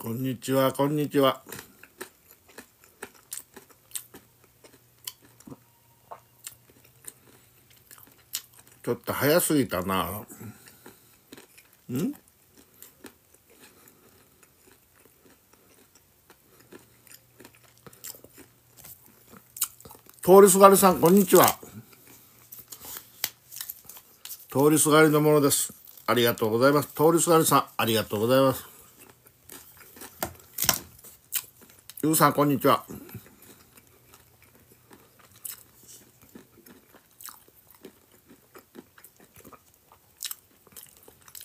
こんにちは、こんにちは。ちょっと早すぎたな。ん通りすがりさん、こんにちは。通りすがりのものです。ありがとうございます。通りすがりさん、ありがとうございます。ゆうさん、こんにちは。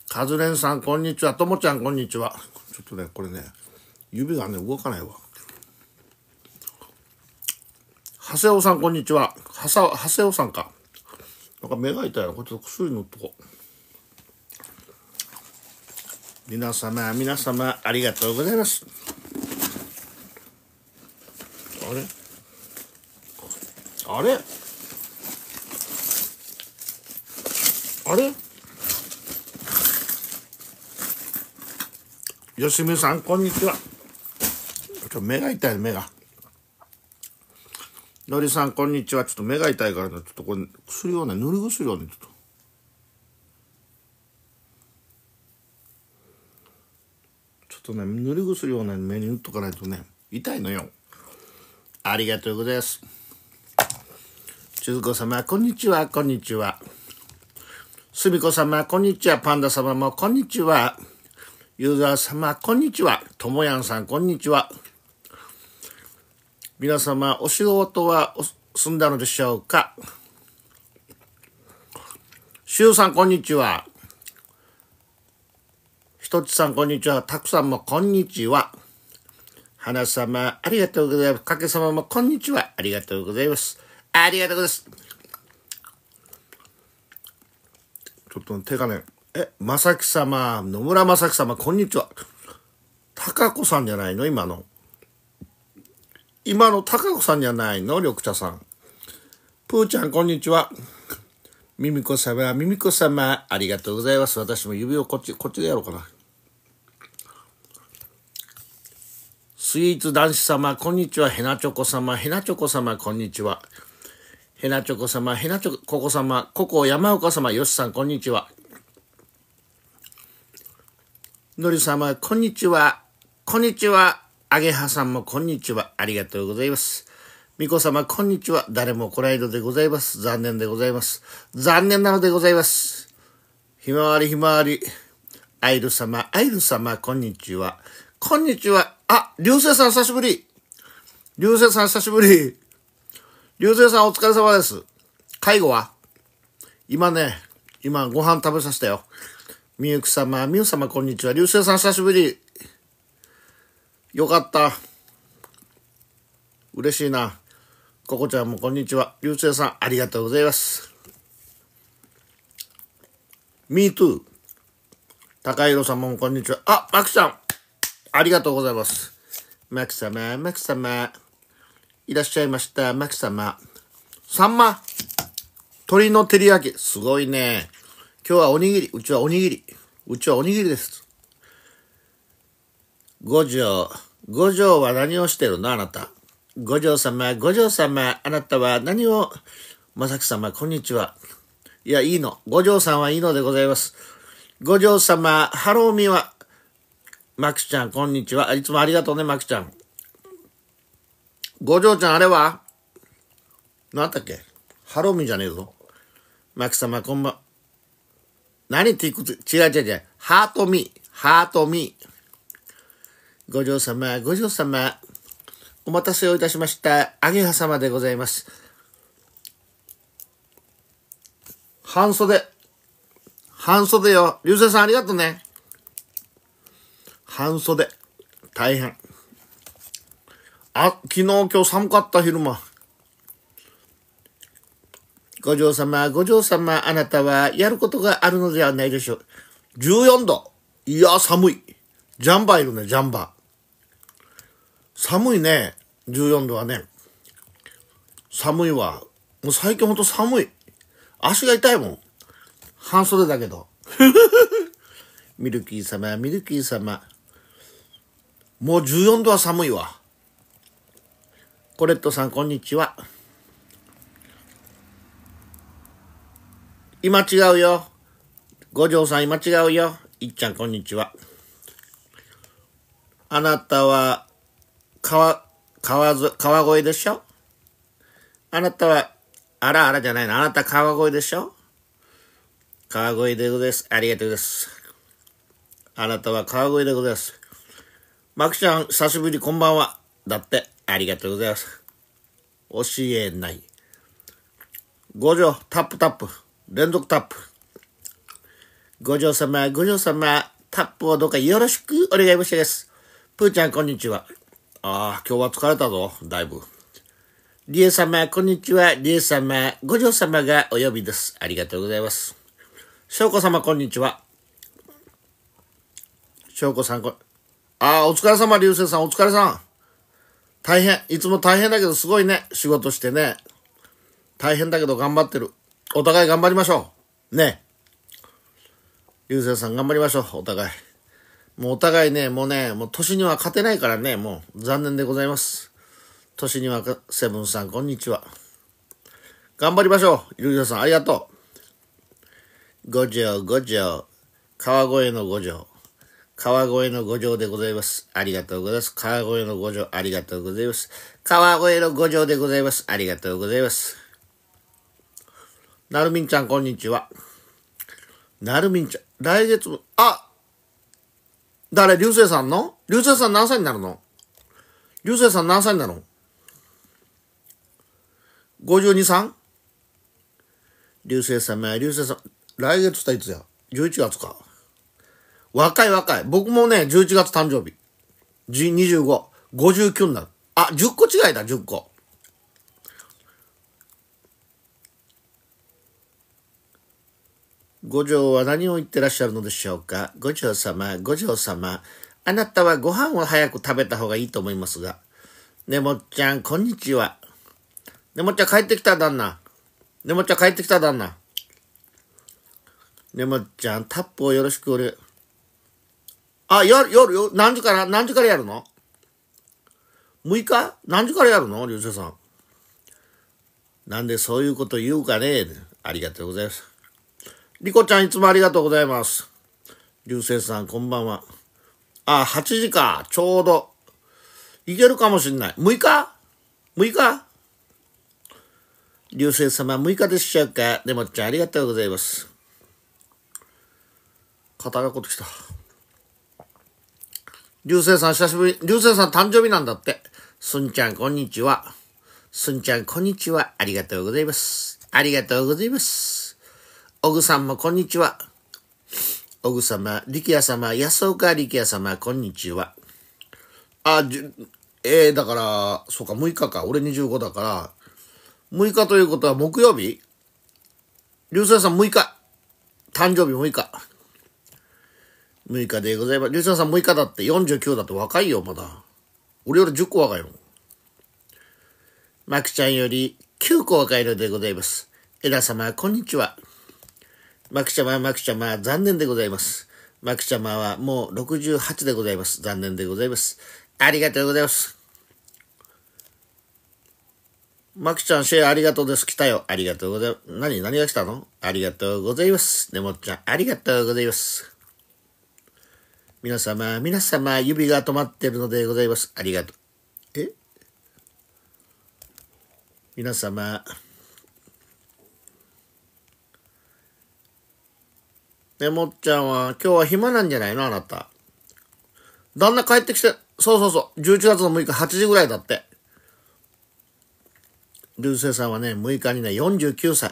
カズレンさん、こんにちは。ともちゃん、こんにちは。ちょっとね、これね、指がね、動かないわ。長谷尾さん、こんにちは。はさ、長谷尾さんか。なんか目が痛いな。これちょっと薬塗っとこう。皆様、皆様、ありがとうございます。あれあれ吉見さんこんにちはちょ目が痛い目がのりさんこんにちはちょっと目が痛いからちょっとこれ薬をね塗り薬をねちょっとちょっとね塗り薬をね目に塗っとかないとね痛いのよありがとうございます千子様、こんにちは、こんにちは。すみこ様、こんにちは。パンダ様も、こんにちは。ユーザー様、こんにちは。ともやんさん、こんにちは。皆様、お仕事は済んだのでしょうかしゅうさん、こんにちは。ひとちさん、こんにちは。たくさんも、こんにちは。花様、ありがとうございます。かけ様も、こんにちは。ありがとうございます。ありがとうございます。ちょっと手がね、え、まさき様、野村まさき様、こんにちは。たかこさんじゃないの今の。今のたかこさんじゃないの緑茶さん。ぷーちゃん、こんにちは。みみこ様、みみこ様、ありがとうございます。私も指をこっち、こっちでやろうかな。スイーツ男子様、こんにちは。ヘナチョコ様、ヘナチョコ様、こんにちは。ヘなちょこ様、ヘなちょここ様、ここ山岡様、よしさん、こんにちは。のり様、こんにちは。こんにちは。あげはさんも、こんにちは。ありがとうございます。ミコ様、こんにちは。誰も来ないのでございます。残念でございます。残念なのでございます。ひまわりひまわり。アイル様、アイル様、こんにちは。こんにちは。あ、りょうせいさん久しぶり。りょうせいさん久しぶり。竜星さんお疲れ様です。介護は今ね、今ご飯食べさせたよ。みゆき様、みゆ様こんにちは。竜星さん久しぶり。よかった。嬉しいな。ここちゃんもこんにちは。竜星さんありがとうございます。me too. 高弘様もこんにちは。あ、まくちゃんありがとうございます。まく様、まさ様。いらっしゃいました。マキ様。サンマ。鶏の照り焼き。すごいね。今日はおにぎり。うちはおにぎり。うちはおにぎりです。五条。五条は何をしてるのあなた。五条様、五条様、あなたは何を、まさき様、こんにちは。いや、いいの。五条さんはいいのでございます。五条様、ハローミーは、まきちゃん、こんにちは。いつもありがとうね、まきちゃん。五条ちゃんあれはなんだっけハロウィンじゃねえぞ。マキ様こんばん。何っていくつ違う違う違う。ハートミー。ハートミー。五条様、五条様。お待たせをいたしました。アゲハ様でございます。半袖。半袖よ。流星さんありがとうね。半袖。大変。あ、昨日今日寒かった昼間。五嬢様、五嬢様、あなたはやることがあるのではないでしょう。14度。いや、寒い。ジャンバーいるね、ジャンバー。寒いね、14度はね。寒いわ。もう最近ほんと寒い。足が痛いもん。半袖だけど。ミルキー様、ミルキー様。もう14度は寒いわ。コレットさん、こんにちは。今違うよ。五条さん、今違うよ。いっちゃん、こんにちは。あなたは、川、川ず、川越でしょあなたは、あらあらじゃないの。あなた川越でしょ川越でございます。ありがとうございます。あなたは川越でございます。マキちゃん、久しぶり、こんばんは。だって。ありがとうございます。教えない。五条、タップタップ。連続タップ。五条様、五条様、タップをどうかよろしくお願い申し上げます。ぷーちゃん、こんにちは。ああ、今日は疲れたぞ、だいぶ。りえ様、こんにちは。りえ様、五条様がお呼びです。ありがとうございます。しょうこ様、こんにちは。しょうこさん、こ、ああ、お疲れ様、りゅうせいさん、お疲れさん。大変。いつも大変だけどすごいね。仕事してね。大変だけど頑張ってる。お互い頑張りましょう。ね。流星さん頑張りましょう。お互い。もうお互いね、もうね、もう年には勝てないからね、もう残念でございます。年にはセブンさん、こんにちは。頑張りましょう。流星さん、ありがとう。五条、五条。川越の五条。川越の五条でございます。ありがとうございます。川越の五条、ありがとうございます。川越の五条でございます。ありがとうございます。なるみんちゃん、こんにちは。なるみんちゃん、来月も、あ誰流星さんの流星さん何歳になるの流星さん何歳になるの ?52 さん流星様や流星さん、来月たいつや ?11 月か。若い若い。僕もね、11月誕生日。25、59になる。あ、10個違いだ、10個。五条は何を言ってらっしゃるのでしょうか五条様、五条様、あなたはご飯を早く食べた方がいいと思いますが。ねもっちゃん、こんにちは。ねもっちゃん帰ってきた、旦那。ねもっちゃん帰ってきた、旦那。ねもっちゃん、タップをよろしくおる。あ、夜、夜、何時から、何時からやるの ?6 日何時からやるの流星さん。なんでそういうこと言うかねありがとうございます。リコちゃんいつもありがとうございます。流星さんこんばんは。あ、8時か。ちょうど。いけるかもしんない。6日 ?6 日流星様6日でしちゃうか。でもちゃんありがとうございます。肩がこってきた。流星さん久しぶり、流星さん誕生日なんだって。すんちゃんこんにちは。すんちゃんこんにちは。ありがとうございます。ありがとうございます。おぐさんもこんにちは。おぐ様、力也様、安岡力也様、こんにちは。あ、じゅ、えー、だから、そうか、6日か。俺25だから、6日ということは木曜日流星さん6日。誕生日6日。6日でございます。りちゃんさん6日だって49だって若いよ、まだ。俺より10個若いもん。まくちゃんより9個若いのでございます。えラ様、こんにちは。まくちゃま、まくちゃま、残念でございます。まくちゃまはもう68でございます。残念でございます。ありがとうございます。まくちゃん、シェアありがとうです。来たよ。ありがとうございます。何何が来たのありがとうございます。ねもっちゃん、ありがとうございます。皆様、皆様、指が止まっているのでございます。ありがとう。え皆様、ね、もっちゃんは、今日は暇なんじゃないのあなた。旦那帰ってきて、そうそうそう、11月の6日8時ぐらいだって。流星さんはね、6日にね、49歳。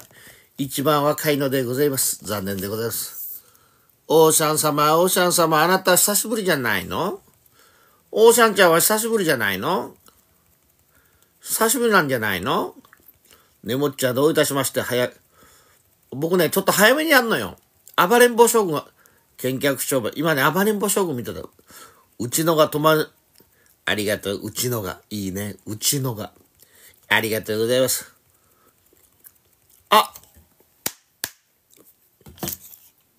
一番若いのでございます。残念でございます。オーシャン様、オーシャン様、あなた久しぶりじゃないのオーシャンちゃんは久しぶりじゃないの久しぶりなんじゃないのねもっちゃどういたしまして、早い。僕ね、ちょっと早めにやんのよ。暴れん坊将軍は、見客商売。今ね、暴れん坊将軍見てた。うちのが止まる。ありがとう。うちのが。いいね。うちのが。ありがとうございます。あ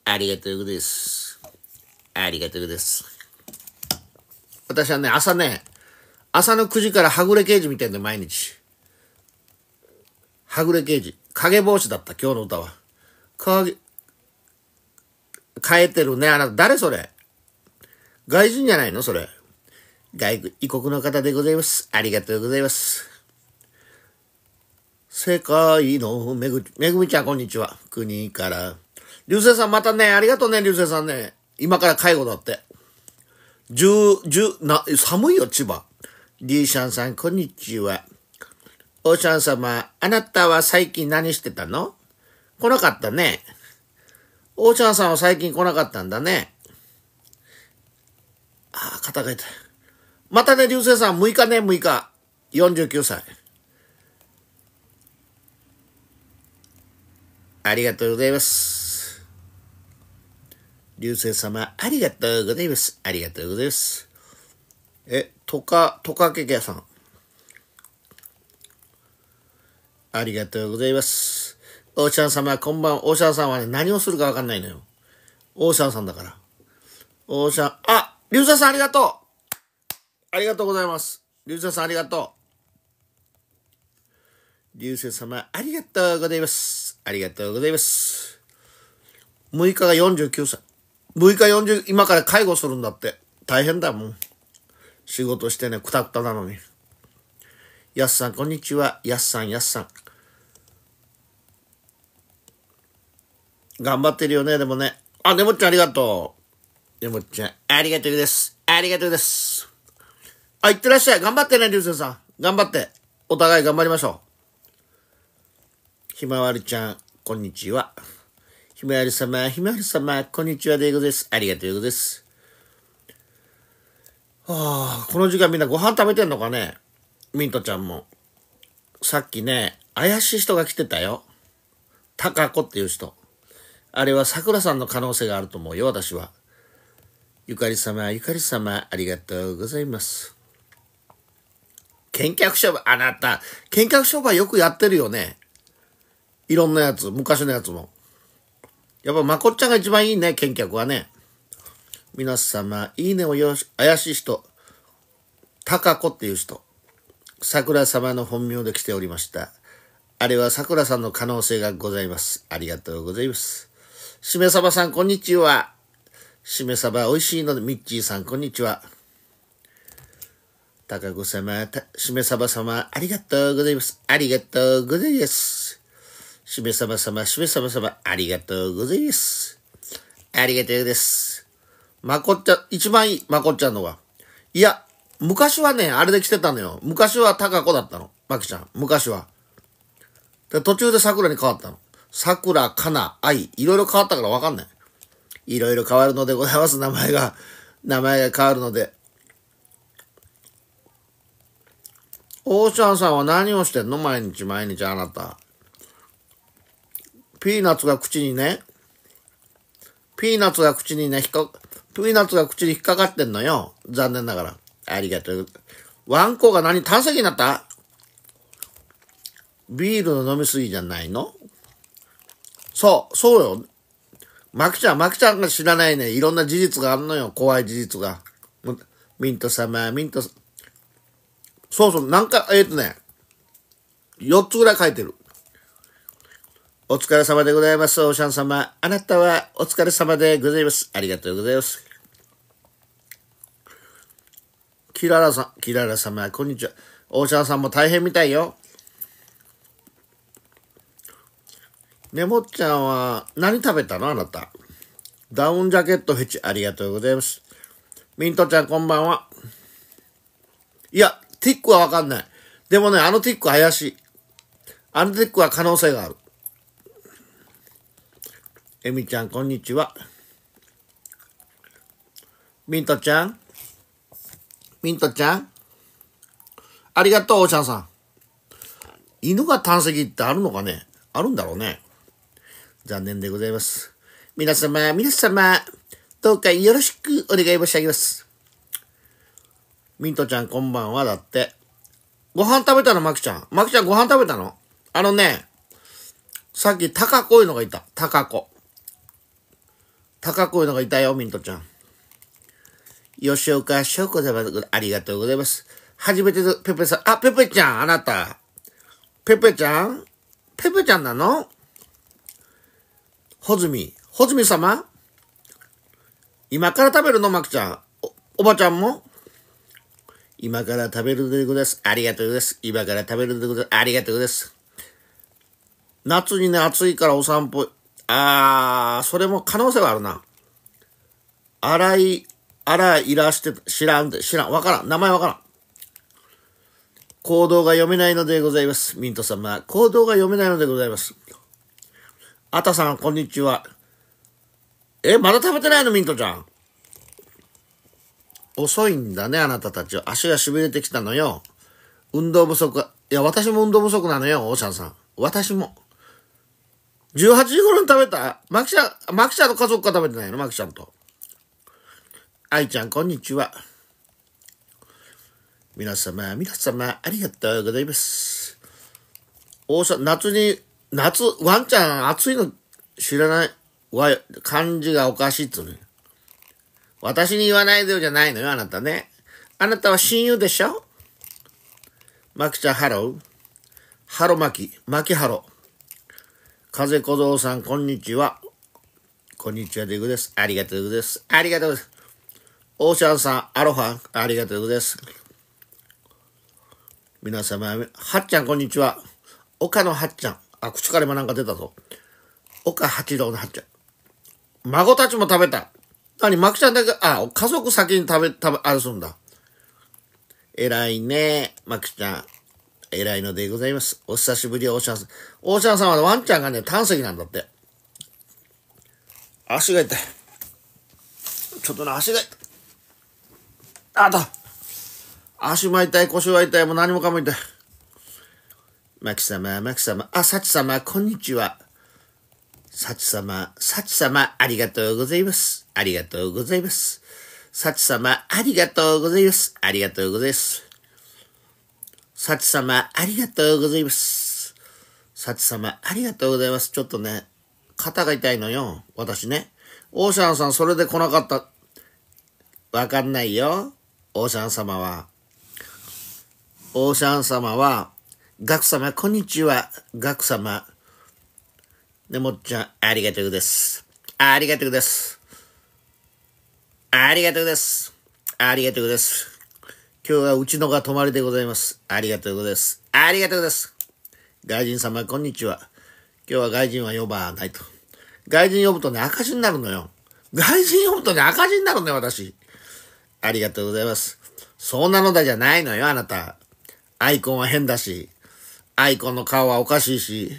ありがとうございます。ありがとうございます。私はね、朝ね、朝の9時からはぐれ刑事見てんで、毎日。はぐれ刑事。影帽子だった、今日の歌は。影、変えてるね、あなた。誰それ外人じゃないのそれ。外異国の方でございます。ありがとうございます。世界のめぐ、めぐみちゃん、こんにちは。国から。流星さんまたね、ありがとうね、流星さんね。今から介護だって。十、十、な、寒いよ、千葉。リーシャンさん、こんにちは。オーシャン様、あなたは最近何してたの来なかったね。オーシャンさんは最近来なかったんだね。ああ、肩が痛い。またね、流星さん、6日ね、6日。49歳。ありがとうございます。流星様、ありがとうございます。ありがとうございます。え、とか、とかけけさん。ありがとうございます。オーシャン様、こんばん。は。オーシャンさんはね、何をするかわかんないのよ。オーシャンさんだから。オーシャン、あ流星さんありがとうありがとうございます。流星さんありがとう。流星様、ありがとうございます。ありがとうございます。6日が49歳。6日40、今から介護するんだって。大変だもん。仕事してね、くたくたなのに。やっさん、こんにちは。やっさん、やっさん。頑張ってるよね、でもね。あ、ねもっちゃんありがとう。ねもっちゃん、ありがとうです。ありがとうです。あ、いってらっしゃい。頑張ってね、流星さん。頑張って。お互い頑張りましょう。ひまわりちゃん、こんにちは。ひまわり様、ひまわり様、こんにちは、デイゴです。ありがとうございます。はあ、この時間みんなご飯食べてんのかねミントちゃんも。さっきね、怪しい人が来てたよ。タカコっていう人。あれは桜さんの可能性があると思うよ、私は。ゆかり様、ゆかり様、ありがとうございます。見客商売、あなた、見客商売よくやってるよね。いろんなやつ、昔のやつも。やっぱまこっちゃんが一番いいね、見客はね。皆様、いいねをよし、怪しい人、たかこっていう人、桜様の本名で来ておりました。あれは桜さんの可能性がございます。ありがとうございます。しめさばさん、こんにちは。しめさば、美味しいので、ミッチーさん、こんにちは。たかこ様、しめさば様、ありがとうございます。ありがとうございます。しめさまさま、しめさまさま、ありがとうございます。ありがとうです。まこっちゃん、一番いい、まこっちゃんのが。いや、昔はね、あれで来てたのよ。昔は高子だったの。まきちゃん、昔は。で途中で桜に変わったの。桜、かな、愛、いろいろ変わったからわかんない。いろいろ変わるのでございます、名前が。名前が変わるので。オーシャンさんは何をしてんの毎日毎日あなた。ピーナッツが口にね、ピーナッツが口にね、ひか、ピーナッツが口に引っかかってんのよ。残念ながら。ありがとう。ワンコが何炭石になったビールの飲みすぎじゃないのそう、そうよ。マキちゃん、マキちゃんが知らないね。いろんな事実があるのよ。怖い事実が。ミント様、ミント、そうそう、なんか、えっ、ー、とね、4つぐらい書いてる。お疲れ様でございます。オーシャン様。あなたはお疲れ様でございます。ありがとうございます。キララさん、キララ様、こんにちは。オーシャンさんも大変みたいよ。ねもっちゃんは何食べたのあなた。ダウンジャケットフェチ、ありがとうございます。ミントちゃん、こんばんは。いや、ティックはわかんない。でもね、あのティック怪しい。あのティックは可能性がある。えみちゃん、こんにちは。ミントちゃんミントちゃんありがとう、おーシャンさん。犬が胆石ってあるのかねあるんだろうね。残念でございます。皆様、皆様、どうかよろしくお願い申し上げます。ミントちゃん、こんばんは、だって。ご飯食べたの、マキちゃん。マキちゃん、ご飯食べたのあのね、さっき、タカコいうのがいた。タカコ。高声のがいたよ、ミントちゃん。吉岡翔子様、ありがとうございます。初めてのペペさん、あ、ペペちゃん、あなた。ペペちゃんペペちゃんなのほずみ、ほずみ様今から食べるの、まきちゃん。お、おばちゃんも今から食べるでございます。ありがとうございます。今から食べるでございます。ありがとうございます。夏にね、暑いからお散歩あー、それも可能性はあるな。荒い、荒いらして、知らんで、知らん、わからん、名前わからん。行動が読めないのでございます。ミント様、行動が読めないのでございます。あたさん、こんにちは。え、まだ食べてないのミントちゃん。遅いんだね、あなたたちは。足が痺れてきたのよ。運動不足。いや、私も運動不足なのよ、オーシャンさん。私も。18時頃に食べたマキシャ、マキシャの家族が食べてないのマキシャんと。愛ちゃん、こんにちは。皆様、皆様、ありがとうございます。大阪、夏に、夏、ワンちゃん暑いの知らない。わ、漢字がおかしいっつうの私に言わないでよじゃないのよ、あなたね。あなたは親友でしょマキちゃん、ハロー。ハロマキ、マキハロー。風小僧さん、こんにちは。こんにちは、デグです。ありがとうです。ありがとうます。オーシャンさん、アロハありがとうです。皆様、はっちゃん、こんにちは。岡野はっちゃん。あ、口から今なんか出たぞ。岡八郎のはっちゃん。孫たちも食べた。なに、まきちゃんだけ、あ、家族先に食べ、食べ、あれすんだ。偉いね、まきちゃん。偉いのでございます。お久しぶり、オーシャンさん。オーシャンさんはワンちゃんがね、胆石なんだって。足が痛い。ちょっとね、足が痛い。あた足も痛い、腰は痛い、もう何もかも痛い。マキ様、マキ様、あ、サチ様、こんにちは。サチ様、サチ様、ありがとうございます。ありがとうございます。サチ様、ありがとうございます。ありがとうございます。サチ様、ありがとうございます。サチ様、ありがとうございます。ちょっとね、肩が痛いのよ。私ね。オーシャンさん、それで来なかった。わかんないよ。オーシャン様は。オーシャン様は、ガク様、こんにちは。ガク様。ねもっちゃん、ありがとうです。ありがとうです。ありがとうです。ありがとうです。今日はうちのが泊まりでございます。ありがとうございます。ありがとうございます。外人様、こんにちは。今日は外人は呼ばないと。外人呼ぶとね、赤字になるのよ。外人呼ぶとね、赤字になるのよ、私。ありがとうございます。そうなのだじゃないのよ、あなた。アイコンは変だし、アイコンの顔はおかしいし、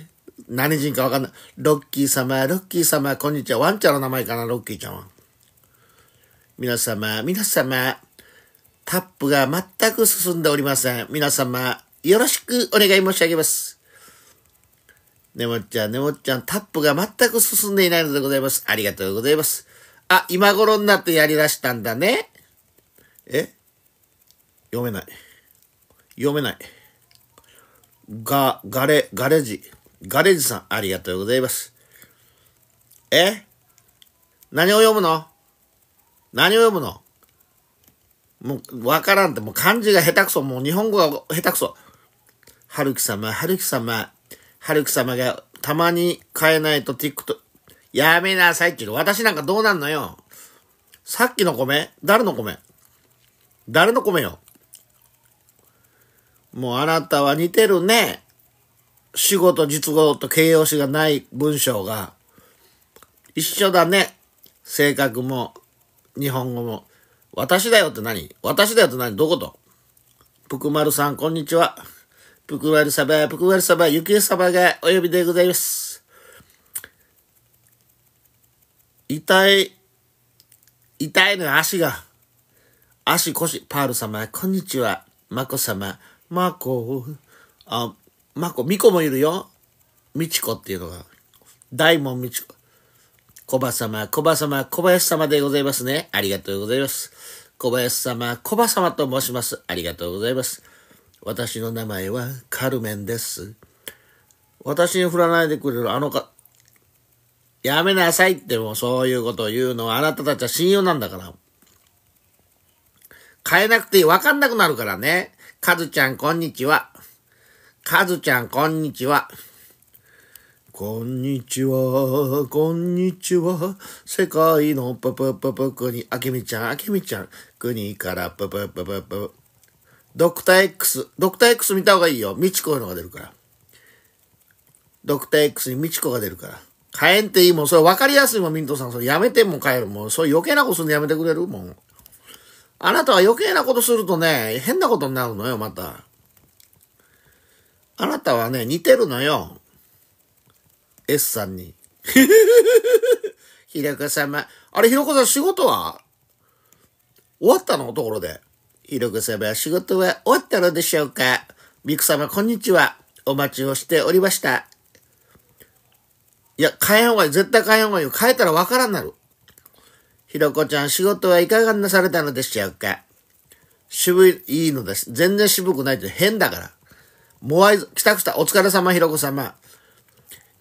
何人かわかんない。ロッキー様、ロッキー様、こんにちは。ワンちゃんの名前かな、ロッキーちゃんは。皆様、皆様、タップが全く進んでおりません。皆様、よろしくお願い申し上げます。ねもっちゃん、ねもっちゃん、タップが全く進んでいないのでございます。ありがとうございます。あ、今頃になってやりだしたんだね。え読めない。読めない。が、ガレ、ガレージ。ガレージさん、ありがとうございます。え何を読むの何を読むのもう、わからんって、もう漢字が下手くそ、もう日本語が下手くそ。はるき様、はるき様、はるき様がたまに変えないと TikTok、やめなさいって言う私なんかどうなんのよ。さっきの米誰の米誰の米よもうあなたは似てるね。仕事、実語と形容詞がない文章が一緒だね。性格も、日本語も。私だよって何私だよって何どことぷくまるさん、こんにちは。ぷくまるさば、ぷくまるさば、ゆきえさばがお呼びでございます。痛い、痛いの足が。足、腰、パール様、こんにちは。まこ様、まこ、あ、まこ、みこもいるよ。みちこっていうのが。大門みちこ。小葉様、小葉様、小林様でございますね。ありがとうございます。小林様、小葉様と申します。ありがとうございます。私の名前はカルメンです。私に振らないでくれるあのか、やめなさいってもうそういうことを言うのはあなたたちは親友なんだから。変えなくていい。わかんなくなるからね。カズちゃんこんにちは。カズちゃんこんにちは。こんにちは、こんにちは。世界のパパパパ国、あけみちゃん、あけみちゃん。国からパパパパパ。ドクター X、ドクター X 見た方がいいよ。みちこのが出るから。ドクター X にみちこが出るから。火んっていいもん。それ分かりやすいもん、ミントさん。それやめても帰るもん。そう余計なことするのやめてくれるもん。あなたは余計なことするとね、変なことになるのよ、また。あなたはね、似てるのよ。S さんに。ひろこ様。あれ、ひろこさん仕事は終わったのところで。ひろこ様、仕事は終わったのでしょうかみく様、こんにちは。お待ちをしておりました。いや、変えんがい。絶対変えんがいよ。変えたらわからんなる。ひろこちゃん、仕事はいかがなされたのでしょうか渋い、いいのです。全然渋くないって変だから。もうあい、帰宅した。お疲れ様、ひろこ様。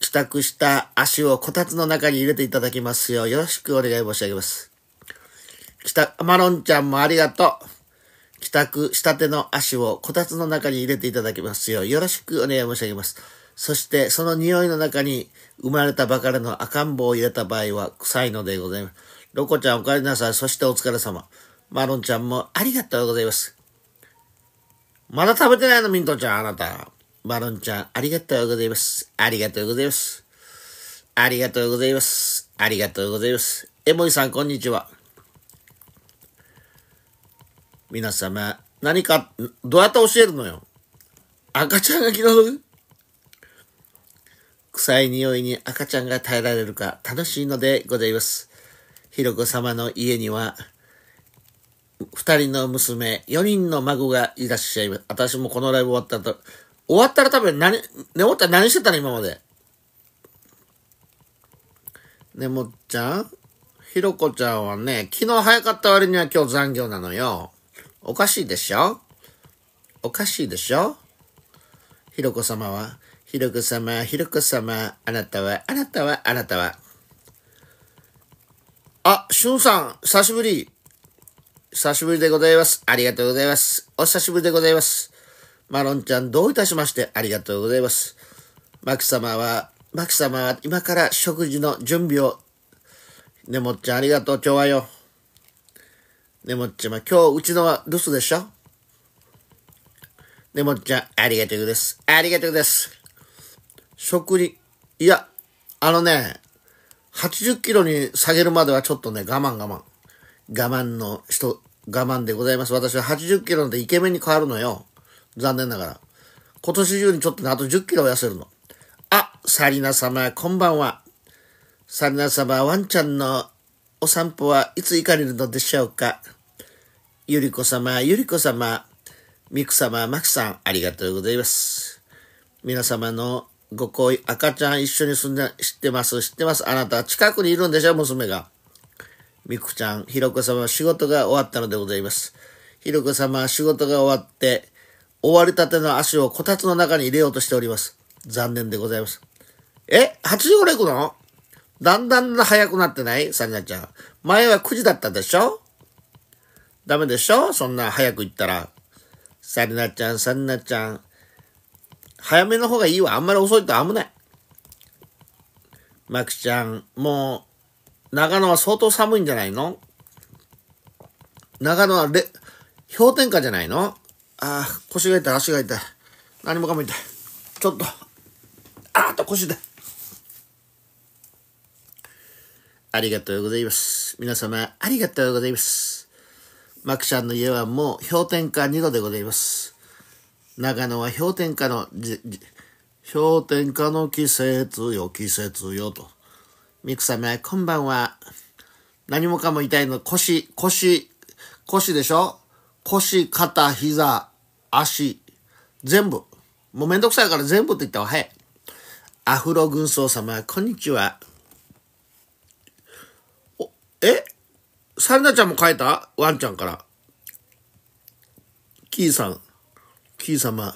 帰宅した足をこたつの中に入れていただきますよう、よろしくお願い申し上げます。帰宅、マロンちゃんもありがとう。帰宅したての足をこたつの中に入れていただきますよう、よろしくお願い申し上げます。そして、その匂いの中に生まれたばかりの赤ん坊を入れた場合は臭いのでございます。ロコちゃんお帰りなさい。そしてお疲れ様。マロンちゃんもありがとうございます。まだ食べてないの、ミントちゃん、あなた。マロンちゃん、ありがとうございます。ありがとうございます。ありがとうございます。ありがとうございます。エモイさん、こんにちは。皆様、何か、どうやって教えるのよ。赤ちゃんが気の毒臭い匂いに赤ちゃんが耐えられるか楽しいのでございます。ひろこ様の家には、二人の娘、四人の孫がいらっしゃいます。私もこのライブ終わった後、終わったら多分何、ねもったら何してたの今まで。ねもっちゃんひろこちゃんはね、昨日早かった割には今日残業なのよ。おかしいでしょおかしいでしょひろこ様は、ひろこ様、ひろこ様、あなたは、あなたは、あなたは。あ、しゅんさん、久しぶり。久しぶりでございます。ありがとうございます。お久しぶりでございます。マロンちゃんどういたしましてありがとうございます。マキ様は、マキ様は今から食事の準備を。ねもっちゃんありがとう、今日はよ。ねもっちゃん今日うちのは留守でしょねもっちゃんありがとうです。ありがとうです。食事、いや、あのね、80キロに下げるまではちょっとね、我慢我慢。我慢の人、我慢でございます。私は80キロなんてイケメンに変わるのよ。残念ながら。今年中にちょっとね、あと10キロ痩せるの。あ、サリナ様、こんばんは。サリナ様、ワンちゃんのお散歩はいつ行かれるのでしょうかゆり子様、ゆり子様、みく様、まきさん、ありがとうございます。皆様のご好意、赤ちゃん一緒に住んで、知ってます、知ってます。あなた、近くにいるんでしょ、娘が。みくちゃん、ひろこ様、仕事が終わったのでございます。ひろこ様、仕事が終わって、追われたての足をこたつの中に入れようとしております。残念でございます。え ?8 時頃行くのだんだん早くなってないサニナちゃん。前は9時だったでしょダメでしょそんな早く行ったら。サニナちゃん、サニナちゃん。早めの方がいいわ。あんまり遅いと危ない。マキちゃん、もう、長野は相当寒いんじゃないの長野はれ氷点下じゃないのああ、腰が痛い、足が痛い。何もかも痛い。ちょっと、ああ、と腰痛い。ありがとうございます。皆様、ありがとうございます。マクちゃんの家はもう氷点下2度でございます。長野は氷点下の、じ、じ、氷点下の季節よ、季節よ、と。ミク様、こんばんは。何もかも痛いの、腰、腰、腰でしょ腰、肩、膝。足、全部。もうめんどくさいから全部って言ったら早い。アフロ軍曹様、こんにちは。お、えサルナちゃんも書いたワンちゃんから。キーさん、キー様、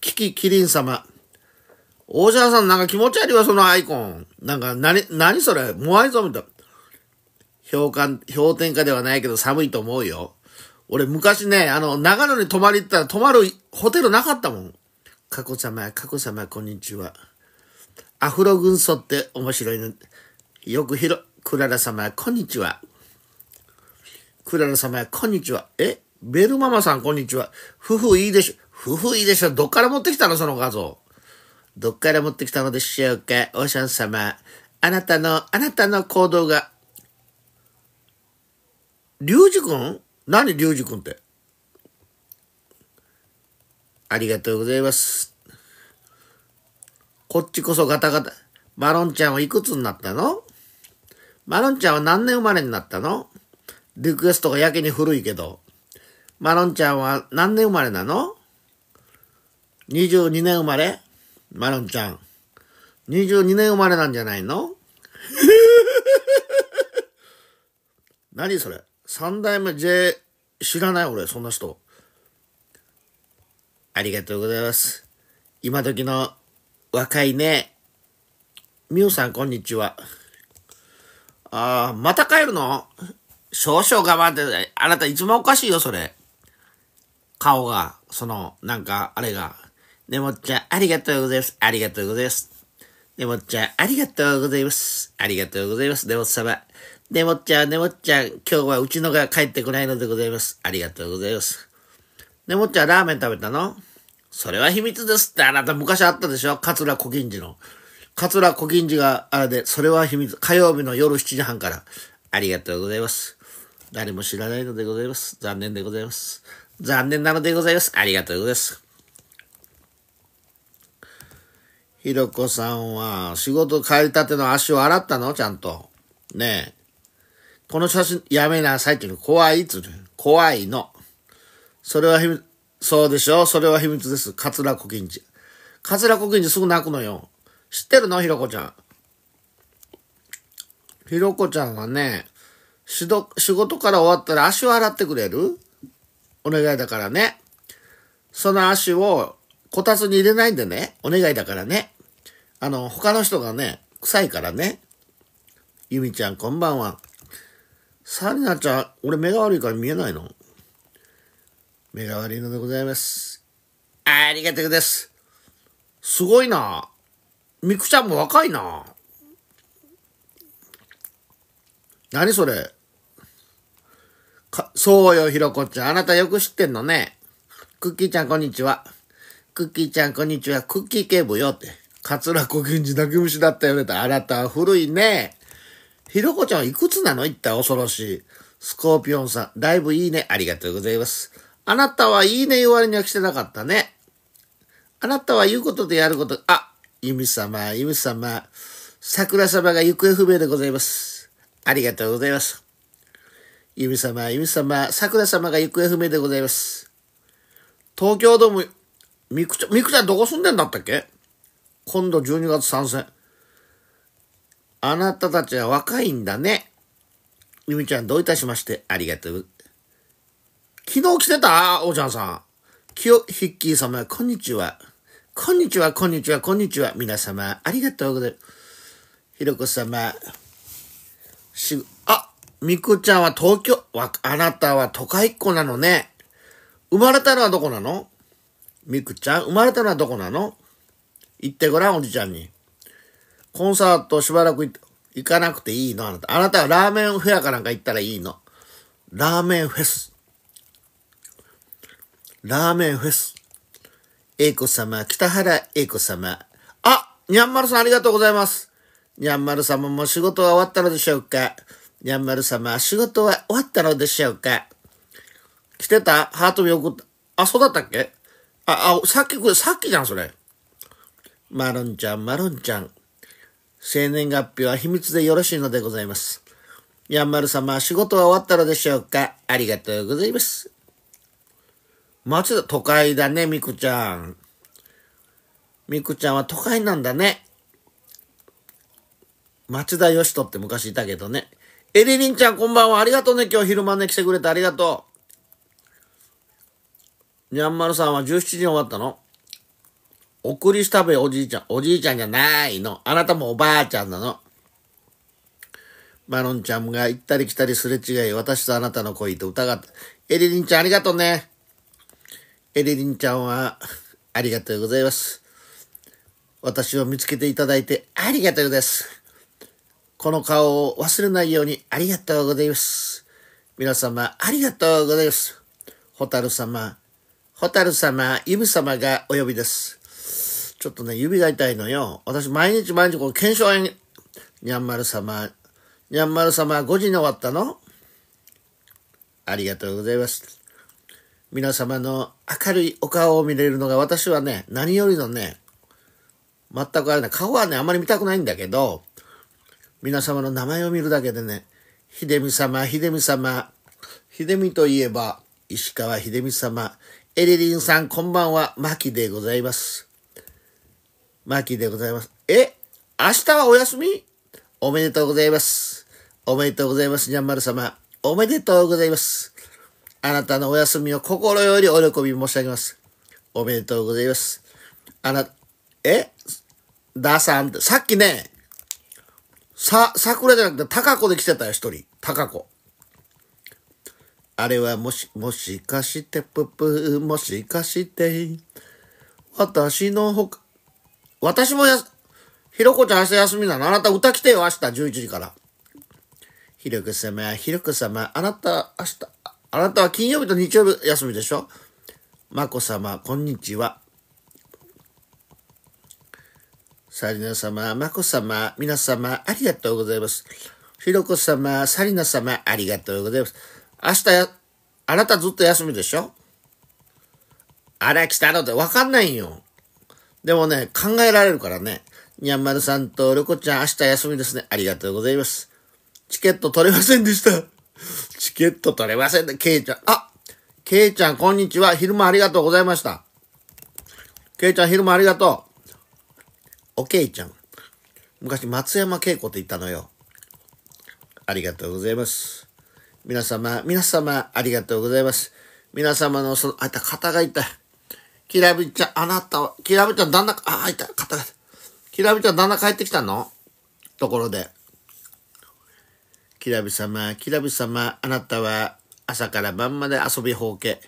キキキリン様。大沢さんなんか気持ち悪いわ、そのアイコン。なんか、なに、なにそれ、モアイ像みたい。評点氷点下ではないけど寒いと思うよ。俺昔ね、あの、長野に泊まり行ったら泊まるホテルなかったもん。佳子様や佳子様、こんにちは。アフロ軍曹って面白いね。よくひろ、クララ様、こんにちは。クララ様、こんにちは。えベルママさん、こんにちは。夫婦いいでしょ。夫婦いいでしょ。どっから持ってきたのその画像。どっから持ってきたのでしょうか。オーシャン様。あなたの、あなたの行動が。リュウジ君何、龍二君って。ありがとうございます。こっちこそガタガタ。マロンちゃんはいくつになったのマロンちゃんは何年生まれになったのリクエストがやけに古いけど。マロンちゃんは何年生まれなの ?22 年生まれマロンちゃん。22年生まれなんじゃないの 何それ三代目 J、知らない俺、そんな人。ありがとうございます。今時の若いね。みゆさん、こんにちは。あーまた帰るの少々我慢って、あなた一番おかしいよ、それ。顔が、その、なんか、あれが。ねもっちゃん、ありがとうございます。ありがとうございます。ねもっちゃん、ありがとうございます。ありがとうございます。ねもっ様。ねもっちゃん、ねもっちゃん、今日はうちのが帰ってこないのでございます。ありがとうございます。ねもっちゃん、ラーメン食べたのそれは秘密ですって、あなた昔あったでしょ桂小金次の。桂小金次があれで、それは秘密。火曜日の夜7時半から。ありがとうございます。誰も知らないのでございます。残念でございます。残念なのでございます。ありがとうございます。ひろこさんは、仕事帰りたての足を洗ったのちゃんと。ねえ。この写真やめなさいっていうの怖いっつう怖いの。それは秘密、そうでしょそれは秘密です。桂カツラ桂キンジすぐ泣くのよ。知ってるのひろこちゃん。ひろこちゃんはね、しど、仕事から終わったら足を洗ってくれるお願いだからね。その足をこたつに入れないんでね。お願いだからね。あの、他の人がね、臭いからね。ゆみちゃんこんばんは。さりなちゃん、俺目が悪いから見えないの目が悪いのでございます。ありがとうございます。すごいな。みくちゃんも若いな。何それか、そうよ、ひろこちゃん。あなたよく知ってんのね。クッキーちゃん、こんにちは。クッキーちゃん、こんにちは。クッキー警部よって。コ小ンジ泣き虫だったよねあなたは古いね。ひろこちゃんいくつなの言った恐ろしい。スコーピオンさん、だいぶいいね。ありがとうございます。あなたはいいね言われには来てなかったね。あなたは言うことでやること、あ、ゆみ様、ゆみ様、桜様が行方不明でございます。ありがとうございます。ゆみ様、ゆみ様、桜様が行方不明でございます。東京ドーム、みくちゃん、みくちゃんどこ住んでんだったっけ今度12月参戦。あなたたちは若いんだね。ゆみちゃん、どういたしまして、ありがとう。昨日来てたおじゃんさん。きよ、ヒッキー様、こんにちは。こんにちは、こんにちは、こんにちは。皆様、ありがとうございます。ひろこ様、し、あ、みくちゃんは東京、わ、あなたは都会っ子なのね。生まれたのはどこなのみくちゃん、生まれたのはどこなの行ってごらん、おじちゃんに。コンサートしばらく行かなくていいのあなた。あなたはラーメンフェアかなんか行ったらいいの。ラーメンフェス。ラーメンフェス。英子様、北原英子様。あ、にゃんまるさんありがとうございます。にゃんまる様も仕事は終わったのでしょうかにゃんまる様、仕事は終わったのでしょうか来てたハート見送った。あ、そうだったっけあ、あ、さっき、これ、さっきじゃん、それ。マロンちゃん、マロンちゃん。生年月日は秘密でよろしいのでございます。やんまる様、仕事は終わったのでしょうかありがとうございます。松田、都会だね、みくちゃん。みくちゃんは都会なんだね。町田義人って昔いたけどね。エリリンちゃんこんばんは。ありがとうね。今日昼間ね、来てくれてありがとう。にゃんまるさんは17時に終わったのおりしたべおじいちゃん。おじいちゃんじゃないの。あなたもおばあちゃんなの。マロンちゃんが行ったり来たりすれ違い、私とあなたの恋と疑った。エリリンちゃんありがとうね。エリリンちゃんは、ありがとうございます。私を見つけていただいてありがとうございます。この顔を忘れないようにありがとうございます。皆様ありがとうございます。ホタル様、ホタル様、イム様がお呼びです。ちょっとね、指が痛いのよ。私、毎日毎日、こう、検証に、にゃんまる様、にゃんまる様、5時に終わったのありがとうございます。皆様の明るいお顔を見れるのが、私はね、何よりのね、全くあれね、顔はね、あまり見たくないんだけど、皆様の名前を見るだけでね、秀美様、秀美様、秀美といえば、石川秀美様、エリリンさん、こんばんは、まきでございます。マーキーでございます。え明日はお休みおめでとうございます。おめでとうございます、にゃんまる様。おめでとうございます。あなたのお休みを心よりお喜び申し上げます。おめでとうございます。あな、えダーさんって、さっきね、さ、桜じゃなくて、カ子で来てたよ、一人。カ子。あれはもし、もしかして、ぷぷ、もしかして、私のほか、私もや、ひろこちゃん明日休みなのあなた歌来てよ、明日11時から。ひろこ様、ひろこ様、あなた明日、あなたは金曜日と日曜日休みでしょまこ様、こんにちは。サリナ様、まこ様、皆様、ありがとうございます。ひろこ様、サリナ様、ありがとうございます。明日や、あなたずっと休みでしょあら、来たのってわかんないよ。でもね、考えられるからね。にゃんまるさんとりょこちゃん明日休みですね。ありがとうございます。チケット取れませんでした。チケット取れませんで、ね、けいちゃん。あけいちゃん、こんにちは。昼間ありがとうございました。けいちゃん、昼間ありがとう。おけいちゃん。昔、松山恵子って言ったのよ。ありがとうございます。皆様、皆様、ありがとうございます。皆様の、その、あ、いた、肩が痛い。きらびちゃん、あなたは、きらびちゃん、旦那、あ、入った、肩が。きらびちゃん、旦那帰ってきたのところで。きらび様、きらび様、あなたは、朝から晩まで遊びほうけ。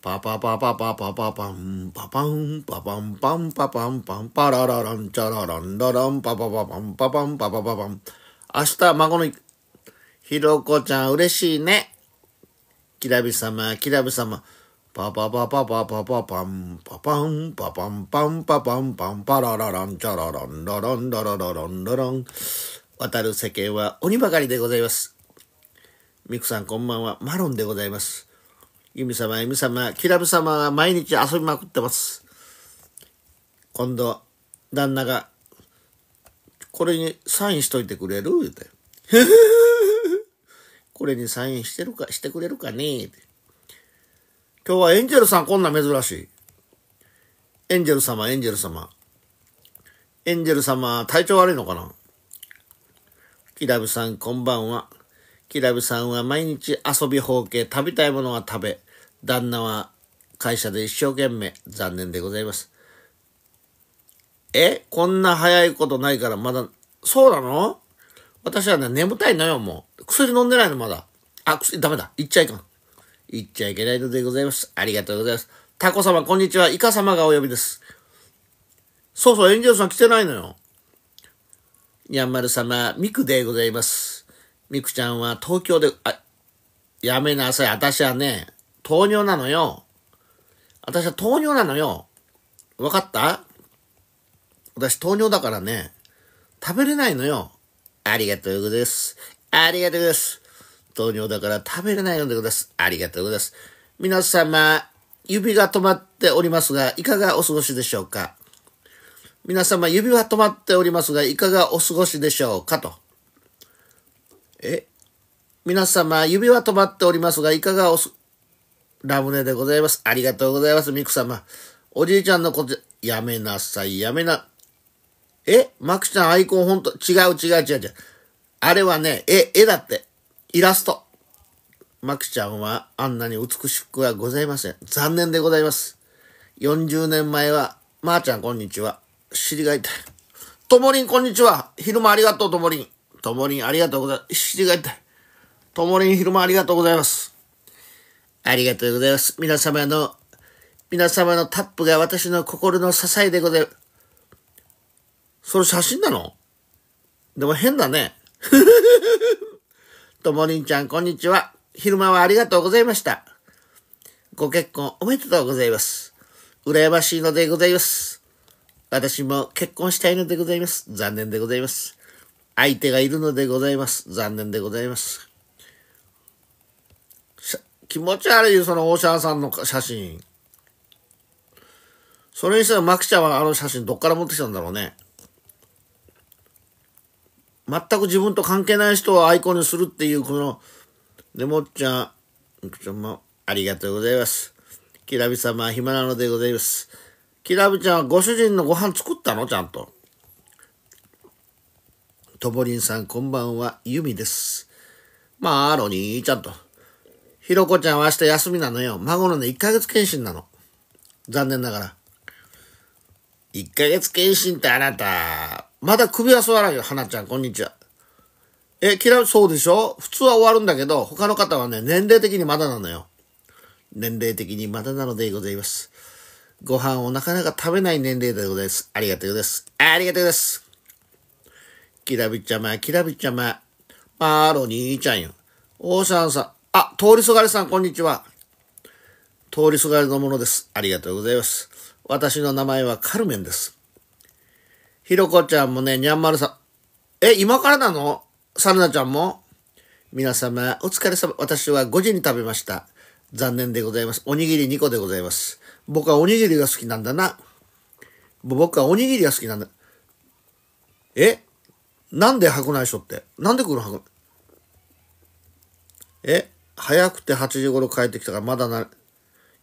パパパパパパパパン、パパン、パパンパンパパンパン、パラララン、チャララン、ララン、パパパパン、パパン、パパパパン。明日、孫の、ひろこちゃん、嬉しいね。きらび様、きらび様。パパパパパパパパンパパンパパンパンパパンパンパララランチャラランラランラララランララン渡る世間は鬼ばかりでございます。ミクさんこんばんは。マロンでございます。ユミ様、ユミ様、キラブ様は毎日遊びまくってます。今度、旦那が、これにサインしといてくれる言うて。これにサインしてるか、してくれるかねって。今日はエンジェルさんこんな珍しい。エンジェル様、エンジェル様。エンジェル様、体調悪いのかなキラブさん、こんばんは。キラブさんは毎日遊び放棄、食べたいものは食べ、旦那は会社で一生懸命、残念でございます。えこんな早いことないからまだ、そうなの私はね、眠たいのよ、もう。薬飲んでないの、まだ。あ、薬、ダメだ。行っちゃいかん。言っちゃいけないのでございます。ありがとうございます。タコ様、こんにちは。イカ様がお呼びです。そうそう、エンジェルさん来てないのよ。にゃんまる様、ミクでございます。ミクちゃんは東京で、あ、やめなさい。私はね、糖尿なのよ。私は糖尿なのよ。わかった私糖尿だからね、食べれないのよ。ありがとうございます。ありがとうございます。糖尿だから食べれないのでございます。ありがとうございます。皆様、指が止まっておりますが、いかがお過ごしでしょうか皆様、指は止まっておりますが、いかがお過ごしでしょうかと。え皆様、指は止まっておりますが、いかがおす、ラムネでございます。ありがとうございます、ミク様。おじいちゃんのこと、やめなさい、やめな。えマクちゃんアイコンほんと、違う違う違う違う。あれはね、え、絵だって。イラスト。マクちゃんはあんなに美しくはございません。残念でございます。40年前は、まー、あ、ちゃんこんにちは。知りがいたい。ともりんこんにちは。昼間ありがとうともりん。ともりんありがとうございます。知りがいたい。ともりん昼間ありがとうございます。ありがとうございます。皆様の、皆様のタップが私の心の支えでございます。それ写真なのでも変だね。ともりんちゃん、こんにちは。昼間はありがとうございました。ご結婚おめでとうございます。羨ましいのでございます。私も結婚したいのでございます。残念でございます。相手がいるのでございます。残念でございます。気持ち悪いその大沢さんの写真。それにしてもマキちゃんはあの写真どっから持ってきたんだろうね。全く自分と関係ない人をアイコンにするっていう、この、ねもっちゃん、ちゃんもありがとうございます。きらび様、暇なのでございます。きらびちゃんはご主人のご飯作ったのちゃんと。ともりんさん、こんばんは。ゆみです。まあ、アロニーちゃんと。ひろこちゃんは明日休みなのよ。孫のね、1ヶ月検診なの。残念ながら。1ヶ月検診ってあなた、まだ首は座らんよ、花ちゃん、こんにちは。え、嫌う、そうでしょ普通は終わるんだけど、他の方はね、年齢的にまだなのよ。年齢的にまだなのでございます。ご飯をなかなか食べない年齢でございます。ありがとうございます。ありがとうございます。きらびちゃま、きらびちゃま。マーロ兄ちゃんよ。オーシャンさん。あ、通りすがりさん、こんにちは。通りすがりのものです。ありがとうございます。私の名前はカルメンです。ひろこちゃんもね、にゃんまるさん。え、今からなのサルナちゃんも皆様、お疲れ様。私は5時に食べました。残念でございます。おにぎり2個でございます。僕はおにぎりが好きなんだな。僕はおにぎりが好きなんだ。えなんで白内障って。なんでこの白内え早くて8時頃帰ってきたからまだな、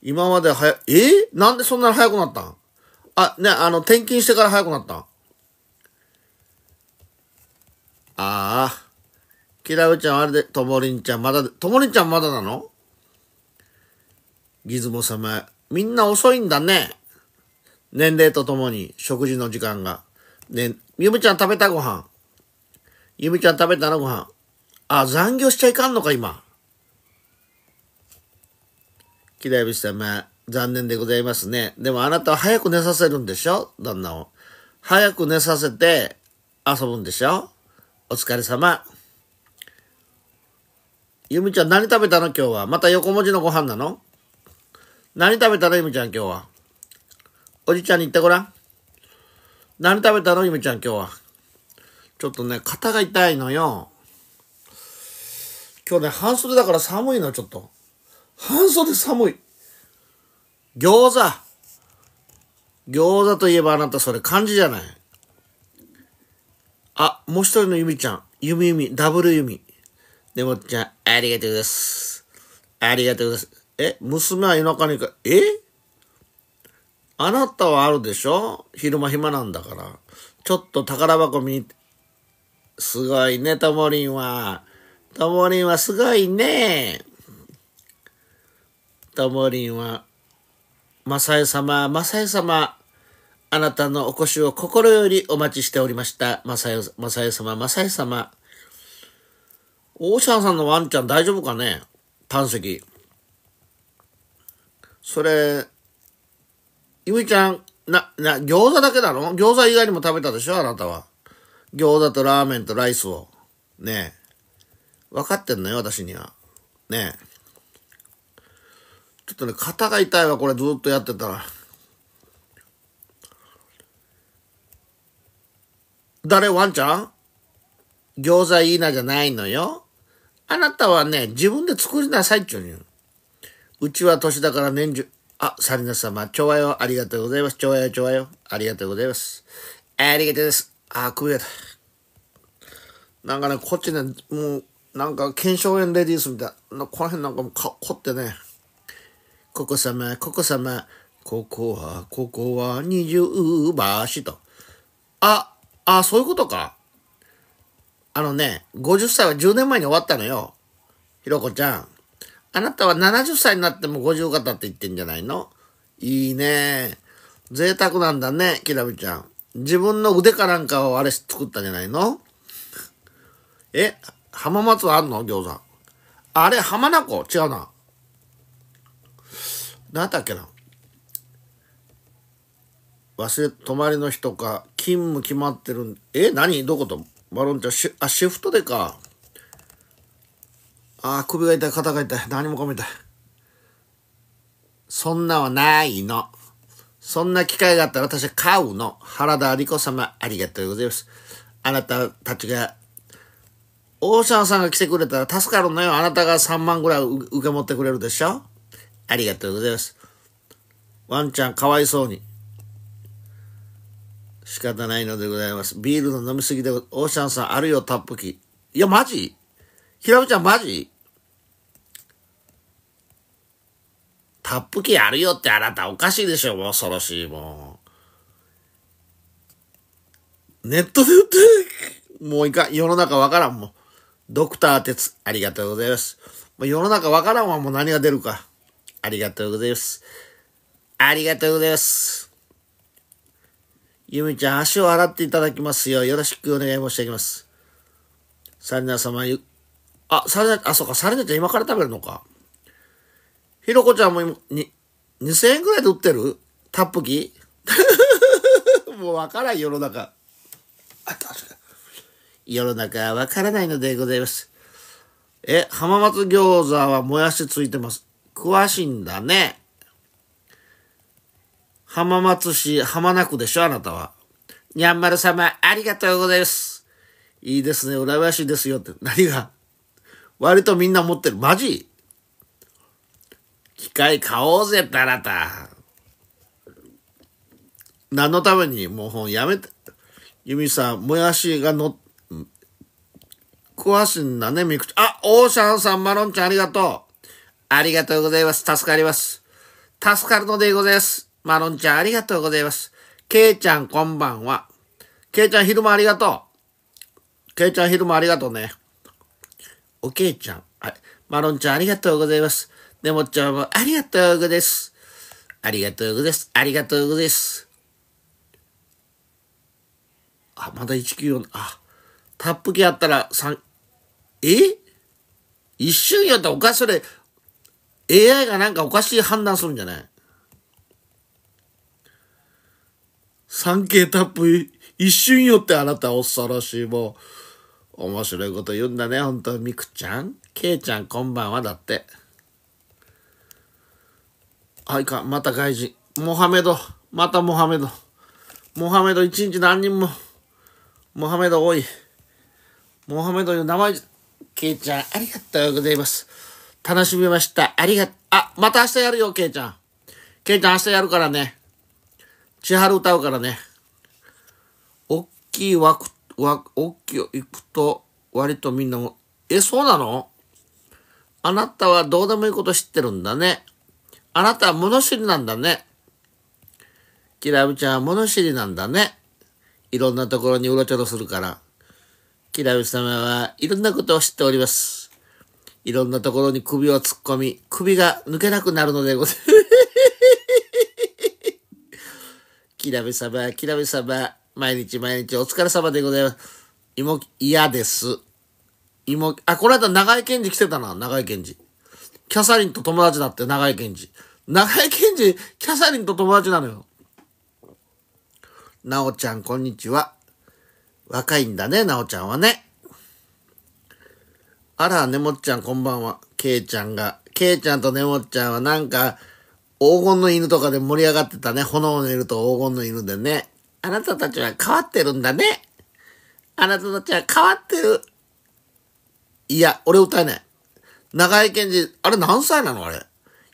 今まで早、えなんでそんなに早くなったんあ、ね、あの、転勤してから早くなったんああ。キラウちゃんあれで、ともりんちゃんまだ、ともりんちゃんまだなのギズモ様、みんな遅いんだね。年齢とともに食事の時間が。ね、ゆみちゃん食べたご飯。ゆみちゃん食べたなご飯。あ、残業しちゃいかんのか、今。キラウしゃま残念でございますね。でもあなたは早く寝させるんでしょ旦那を。早く寝させて遊ぶんでしょお疲れ様。ゆみちゃん何食べたの今日は。また横文字のご飯なの何食べたのゆみちゃん今日は。おじちゃんに言ってごらん。何食べたのゆみちゃん今日は。ちょっとね、肩が痛いのよ。今日ね、半袖だから寒いの、ちょっと。半袖寒い。餃子。餃子といえばあなたそれ漢字じゃない。あ、もう一人のゆみちゃん。ゆみゆみ、ダブルゆみ。でもちゃん、ありがとうございます。ありがとうございます。え、娘は夜中にか、えあなたはあるでしょ昼間暇なんだから。ちょっと宝箱見、すごいね、ともりんは。ともりんはすごいね。ともりんは、まさえ様、まさえ様。あなたのお越しを心よりお待ちしておりました。まさよ、まさよ様、まさよ様。オーシャンさんのワンちゃん大丈夫かね胆石。それ、ゆみちゃん、な、な、餃子だけだろ餃子以外にも食べたでしょあなたは。餃子とラーメンとライスを。ねえ。分かってんのよ、私には。ねえ。ちょっとね、肩が痛いわ、これずっとやってたら。誰ワンちゃん餃子いいなじゃないのよ。あなたはね、自分で作りなさいっちゅうに。うちは年だから年中。あ、サリナ様、ちょわよ、ありがとうございます。ちょわよ、ちょわよ、ありがとうございます。ありがとうです。あ、首がた。なんかね、こっちね、もう、なんか、腱鞘炎レディースみたいな、この辺なんかもか凝ってね、ここ様、ここ様、ここは、ここは、二重橋と。あ、ああ、そういうことか。あのね、50歳は10年前に終わったのよ。ひろこちゃん。あなたは70歳になっても50型って言ってんじゃないのいいね。贅沢なんだね、きらびちゃん。自分の腕かなんかをあれ作ったんじゃないのえ、浜松はあんの餃子。あれ、浜名湖違うな。なんだっけな。忘れ泊まりの日とか勤務決まってるえ何どことバロンちゃんシあシフトでかあ首が痛い肩が痛い何もかも痛いそんなはないのそんな機会があったら私は買うの原田理子様ありがとうございますあなたたちがオーシャンさんが来てくれたら助かるのよあなたが3万ぐらい受け持ってくれるでしょありがとうございますワンちゃんかわいそうに仕方ないのでございます。ビールの飲みすぎで、オーシャンさんあるよ、タップ機。いや、マジひらめちゃんマジタップ機あるよってあなたおかしいでしょ、もう恐ろしい、もう。ネットで売ってる、もういか世の中わからん、もドクター鉄、ありがとうございます。もう世の中わからんわ、もう何が出るか。ありがとうございます。ありがとうございます。ゆめちゃん、足を洗っていただきますよよろしくお願い申し上げます。サリナ様、ゆ、あ、サリナ、あ、そうか、サリナちゃん今から食べるのか。ひろこちゃんも今、に、2000円ぐらいで売ってるタップ機 もうわからん、世の中。あ、世の中わからないのでございます。え、浜松餃子はもやしついてます。詳しいんだね。浜松市浜名区でしょ、あなたは。にゃんまる様、ありがとうございます。いいですね、羨ましいですよって。何が割とみんな持ってる。マジ機械買おうぜってあなた。何のためにもうんやめて。ゆみさん、もやしがの、詳しいんだね、ミくち。あ、オーシャンさん、マロンちゃんありがとう。ありがとうございます。助かります。助かるのでございます。マロンちゃんありがとうございます。ケイちゃんこんばんは。ケイちゃん昼間ありがとう。ケイちゃん昼間ありがとうね。おけいちゃん、い。マロンちゃんありがとうございます。ネもちゃんもありがとうございます。ありがとうございます。ありがとうございます。あ、まだ194、あ、タップ機あったら3、え一瞬やったらおかしそれ、AI がなんかおかしい判断するんじゃない三景タップ一瞬よってあなた恐ろしいもう。面白いこと言うんだね、ほんと。みくちゃんけいちゃんこんばんはだって。はいか、また外人。モハメド。またモハメド。モハメド一日何人も。モハメド多い。モハメドいう名前、ケイちゃん、ありがとうございます。楽しみました。ありが、あ、また明日やるよ、ケイちゃん。ケイちゃん明日やるからね。千春歌うからね。おっきい枠、枠、おっきい行くと、割とみんなも、え、そうなのあなたはどうでもいいこと知ってるんだね。あなたは物知りなんだね。きらみちゃんは物知りなんだね。いろんなところにうろちょろするから。きらみ様はいろんなことを知っております。いろんなところに首を突っ込み、首が抜けなくなるのでございます。きらべさば、きらべさば、毎日毎日お疲れ様でございます。いも、嫌です。いも、あ、この間長井健治来てたな、長井健治。キャサリンと友達だって長井健治。長井健治、キャサリンと友達なのよ。なおちゃん、こんにちは。若いんだね、なおちゃんはね。あら、ねもっちゃん、こんばんは。けいちゃんが、けいちゃんとねもっちゃんはなんか、黄金の犬とかで盛り上がってたね。炎の犬と黄金の犬でね。あなたたちは変わってるんだね。あなたたちは変わってる。いや、俺歌えない。長井健治、あれ何歳なのあれ。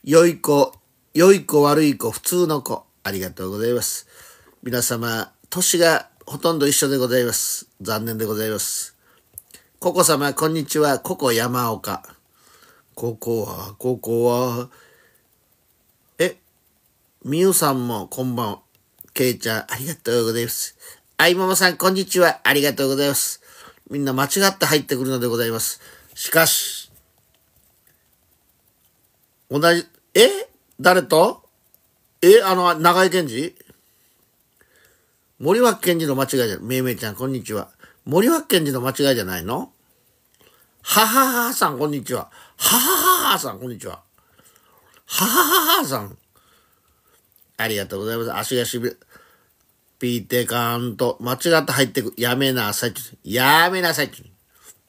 良い子、良い子、悪い子、普通の子。ありがとうございます。皆様、年がほとんど一緒でございます。残念でございます。ココ様、こんにちは。ココ山岡。ココは、ココは、みゆさんもこんばんは。けいちゃん、ありがとうございます。あいままさん、こんにちは。ありがとうございます。みんな間違って入ってくるのでございます。しかし、同じ、え誰とえあの、長井健二森脇健二の間違いじゃ、めいめいちゃん、こんにちは。森脇健二の間違いじゃないのはははさん、こんにちは。ははははさん、こんにちは。ははははさん。ありがとうございます。足がしびれ、ピーテカーンと、間違って入ってく。やめなさい。やめなさい。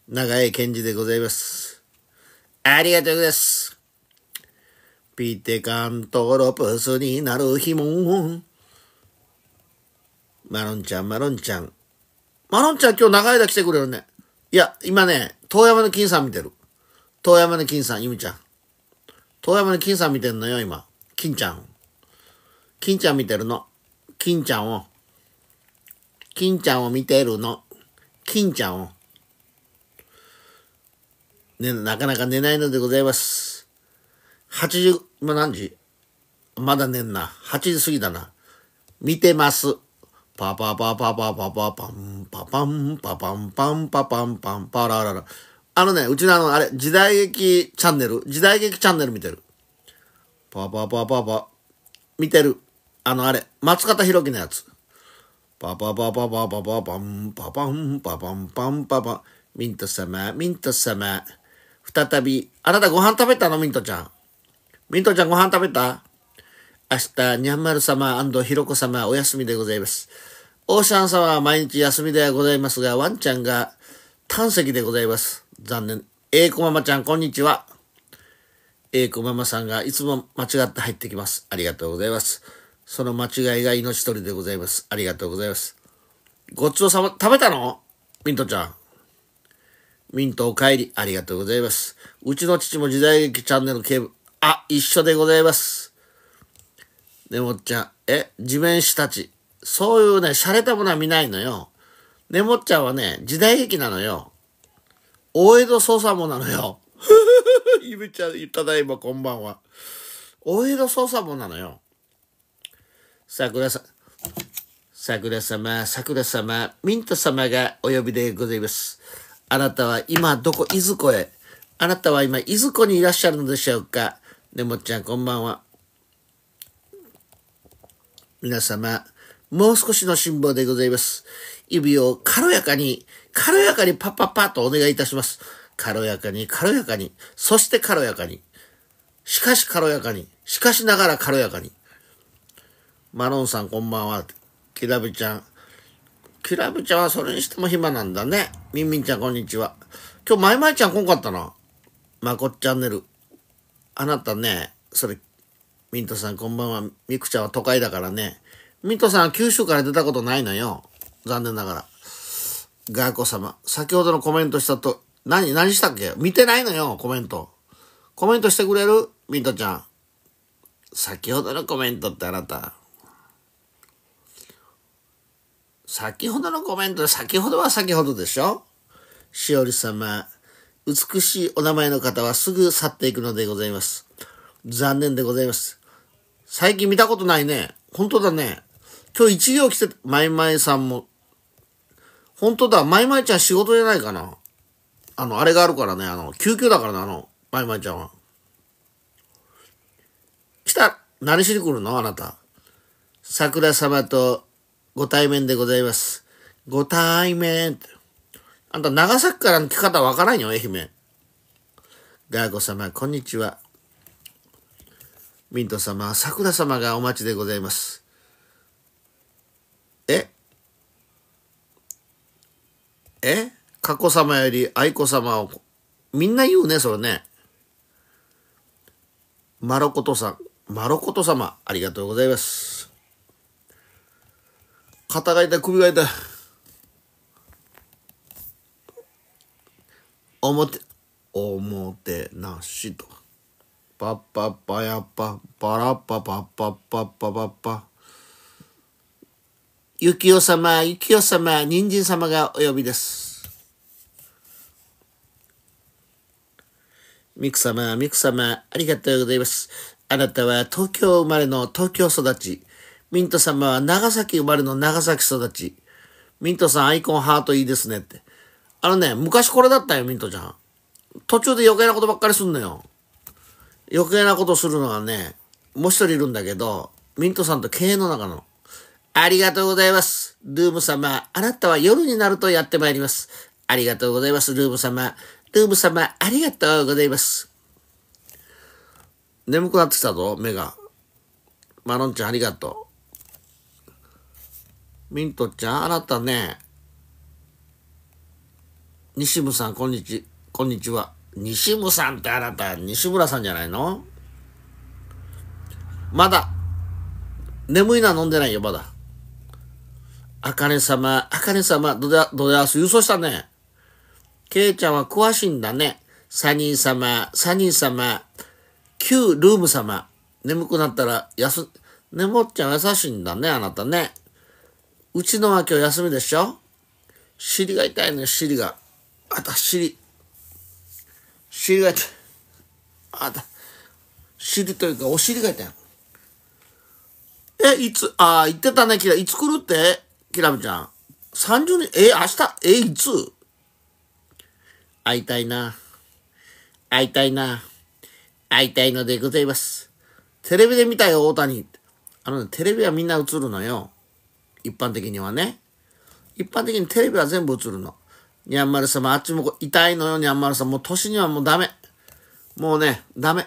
長江健二でございます。ありがとうございます。ピーテカントロプスになる日も。マロンちゃん、マロンちゃん。マロンちゃん今日長い間来てくれるね。いや、今ね、遠山の金さん見てる。遠山の金さん、ゆみちゃん。遠山の金さん見てんのよ、今。金ちゃん。金ちゃん見てるの。金ちゃんを。金ちゃんを見てるの。金ちゃんを。ね、なかなか寝ないのでございます。8時、今何時まだ寝んな。8時過ぎだな。見てます。パパパパパパパパン、パパン、パパンパンパパンパン、パラララ。あのね、うちのあの、あれ、時代劇チャンネル、時代劇チャンネル見てる。パパパパパ、見てる。あの、あれ、松方弘樹のやつ。パパパパパパパパン、パパン、パパン、パン、パパン。ミント様、ミント様。再び、あなたご飯食べたのミントちゃん。ミントちゃんご飯食べた明日、にゃんまる様ひろこ様お休みでございます。オーシャン様は毎日休みではございますが、ワンちゃんが胆石でございます。残念。えいこママちゃん、こんにちは。えいこママさんがいつも間違って入ってきます。ありがとうございます。その間違いが命取りでございます。ありがとうございます。ごちそうさま、食べたのミントちゃん。ミントお帰り、ありがとうございます。うちの父も時代劇チャンネル警部、あ、一緒でございます。ねもっちゃん、え、地面師たち。そういうね、洒落たものは見ないのよ。ねもっちゃんはね、時代劇なのよ。大江戸捜査もなのよ。ゆめちゃん、ただいまこんばんは。大江戸捜査もなのよ。桜さ、桜様、桜様、ミント様がお呼びでございます。あなたは今どこ、いずこへあなたは今、いずこにいらっしゃるのでしょうかねもっちゃん、こんばんは。皆様、もう少しの辛抱でございます。指を軽やかに、軽やかにパッパッパッとお願いいたします。軽やかに、軽やかに、そして軽やかに。しかし軽やかに、しかしながら軽やかに。マロンさんこんばんは。キラブちゃん。キラブちゃんはそれにしても暇なんだね。ミンミンちゃんこんにちは。今日マイマイちゃん来んかったな。まこっチャンネル。あなたね、それ、ミントさんこんばんは。ミクちゃんは都会だからね。ミントさんは九州から出たことないのよ。残念ながら。ガーコ様。先ほどのコメントしたと、何、何したっけ見てないのよ、コメント。コメントしてくれるミントちゃん。先ほどのコメントってあなた。先ほどのコメントで先ほどは先ほどでしょしおり様、美しいお名前の方はすぐ去っていくのでございます。残念でございます。最近見たことないね。本当だね。今日一行来て、まいまいさんも。本当だ、まいまいちゃん仕事じゃないかな。あの、あれがあるからね、あの、救急だからね、あの、まいまいちゃんは。来た何しに来るのあなた。桜様とご対面でございます。ご対面って。あんた長崎からのき方わからんよ、愛媛。ガーゴ様、こんにちは。ミント様、桜様がお待ちでございます。ええ佳子様より愛子様を、みんな言うね、それね。まろことさん、まろこと様、ありがとうございます。肩が痛い、首が痛い。おもて、おもてなしと。パッパッパやっぱ、パラッパパッパッパッパパッパ。ゆきお様、ゆきお様、人参様がお呼びです。みく様、みく様、ありがとうございます。あなたは東京生まれの東京育ち。ミント様は長崎生まれの長崎育ち。ミントさんアイコンハートいいですねって。あのね、昔これだったよ、ミントちゃん。途中で余計なことばっかりすんのよ。余計なことするのはね、もう一人いるんだけど、ミントさんと経営の中の。ありがとうございます。ルーム様、あなたは夜になるとやってまいります。ありがとうございます、ルーム様。ルーム様、ありがとうございます。眠くなってきたぞ、目が。マロンちゃん、ありがとう。ミントちゃん、あなたね、西部さん、こんにち、こんにちは。西部さんってあなた、西村さんじゃないのまだ、眠いな飲んでないよ、まだ。あかね様、あかね様、どで、どであす、郵送したね。けいちゃんは詳しいんだね。サニー様、サニー様、旧ルーム様。眠くなったら、やす、眠っちゃん優しいんだね、あなたね。うちのは今日休みでしょ尻が痛いのよ、尻が。あた、尻。尻が痛い。あた、尻というか、お尻が痛い。え、いつ、あ言ってたね、きら、いつ来るってきらめちゃん。30日、え、明日、え、いつ会いたいな。会いたいな。会いたいのでございます。テレビで見たよ、大谷。あのね、テレビはみんな映るのよ。一般的にはね。一般的にテレビは全部映るの。にゃんまる様、あっちも痛いのよ、にゃんまるさん。もう年にはもうダメ。もうね、ダメ。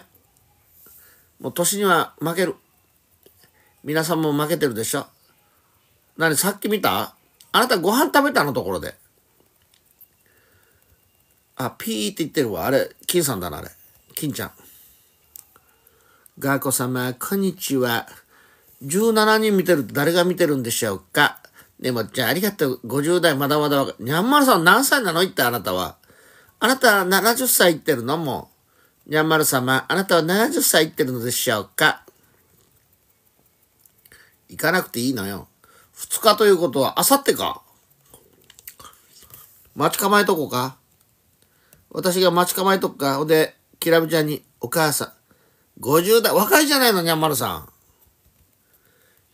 もう年には負ける。皆さんも負けてるでしょ。なに、さっき見たあなたご飯食べたのところで。あ、ピーって言ってるわ。あれ、金さんだな、あれ。金ちゃん。ガーコ様、こんにちは。17人見てると誰が見てるんでしょうかねまじゃあありがとう。50代まだまだ若い。にゃんまるさん何歳なのってあなたは。あなたは70歳いってるのもう。にゃんまる様、あなたは70歳いってるのでしょうか行かなくていいのよ。2日ということは、あさってか。待ち構えとこか。私が待ち構えとくか。ほんで、きらみちゃんに、お母さん、50代、若いじゃないの、にゃんまるさん。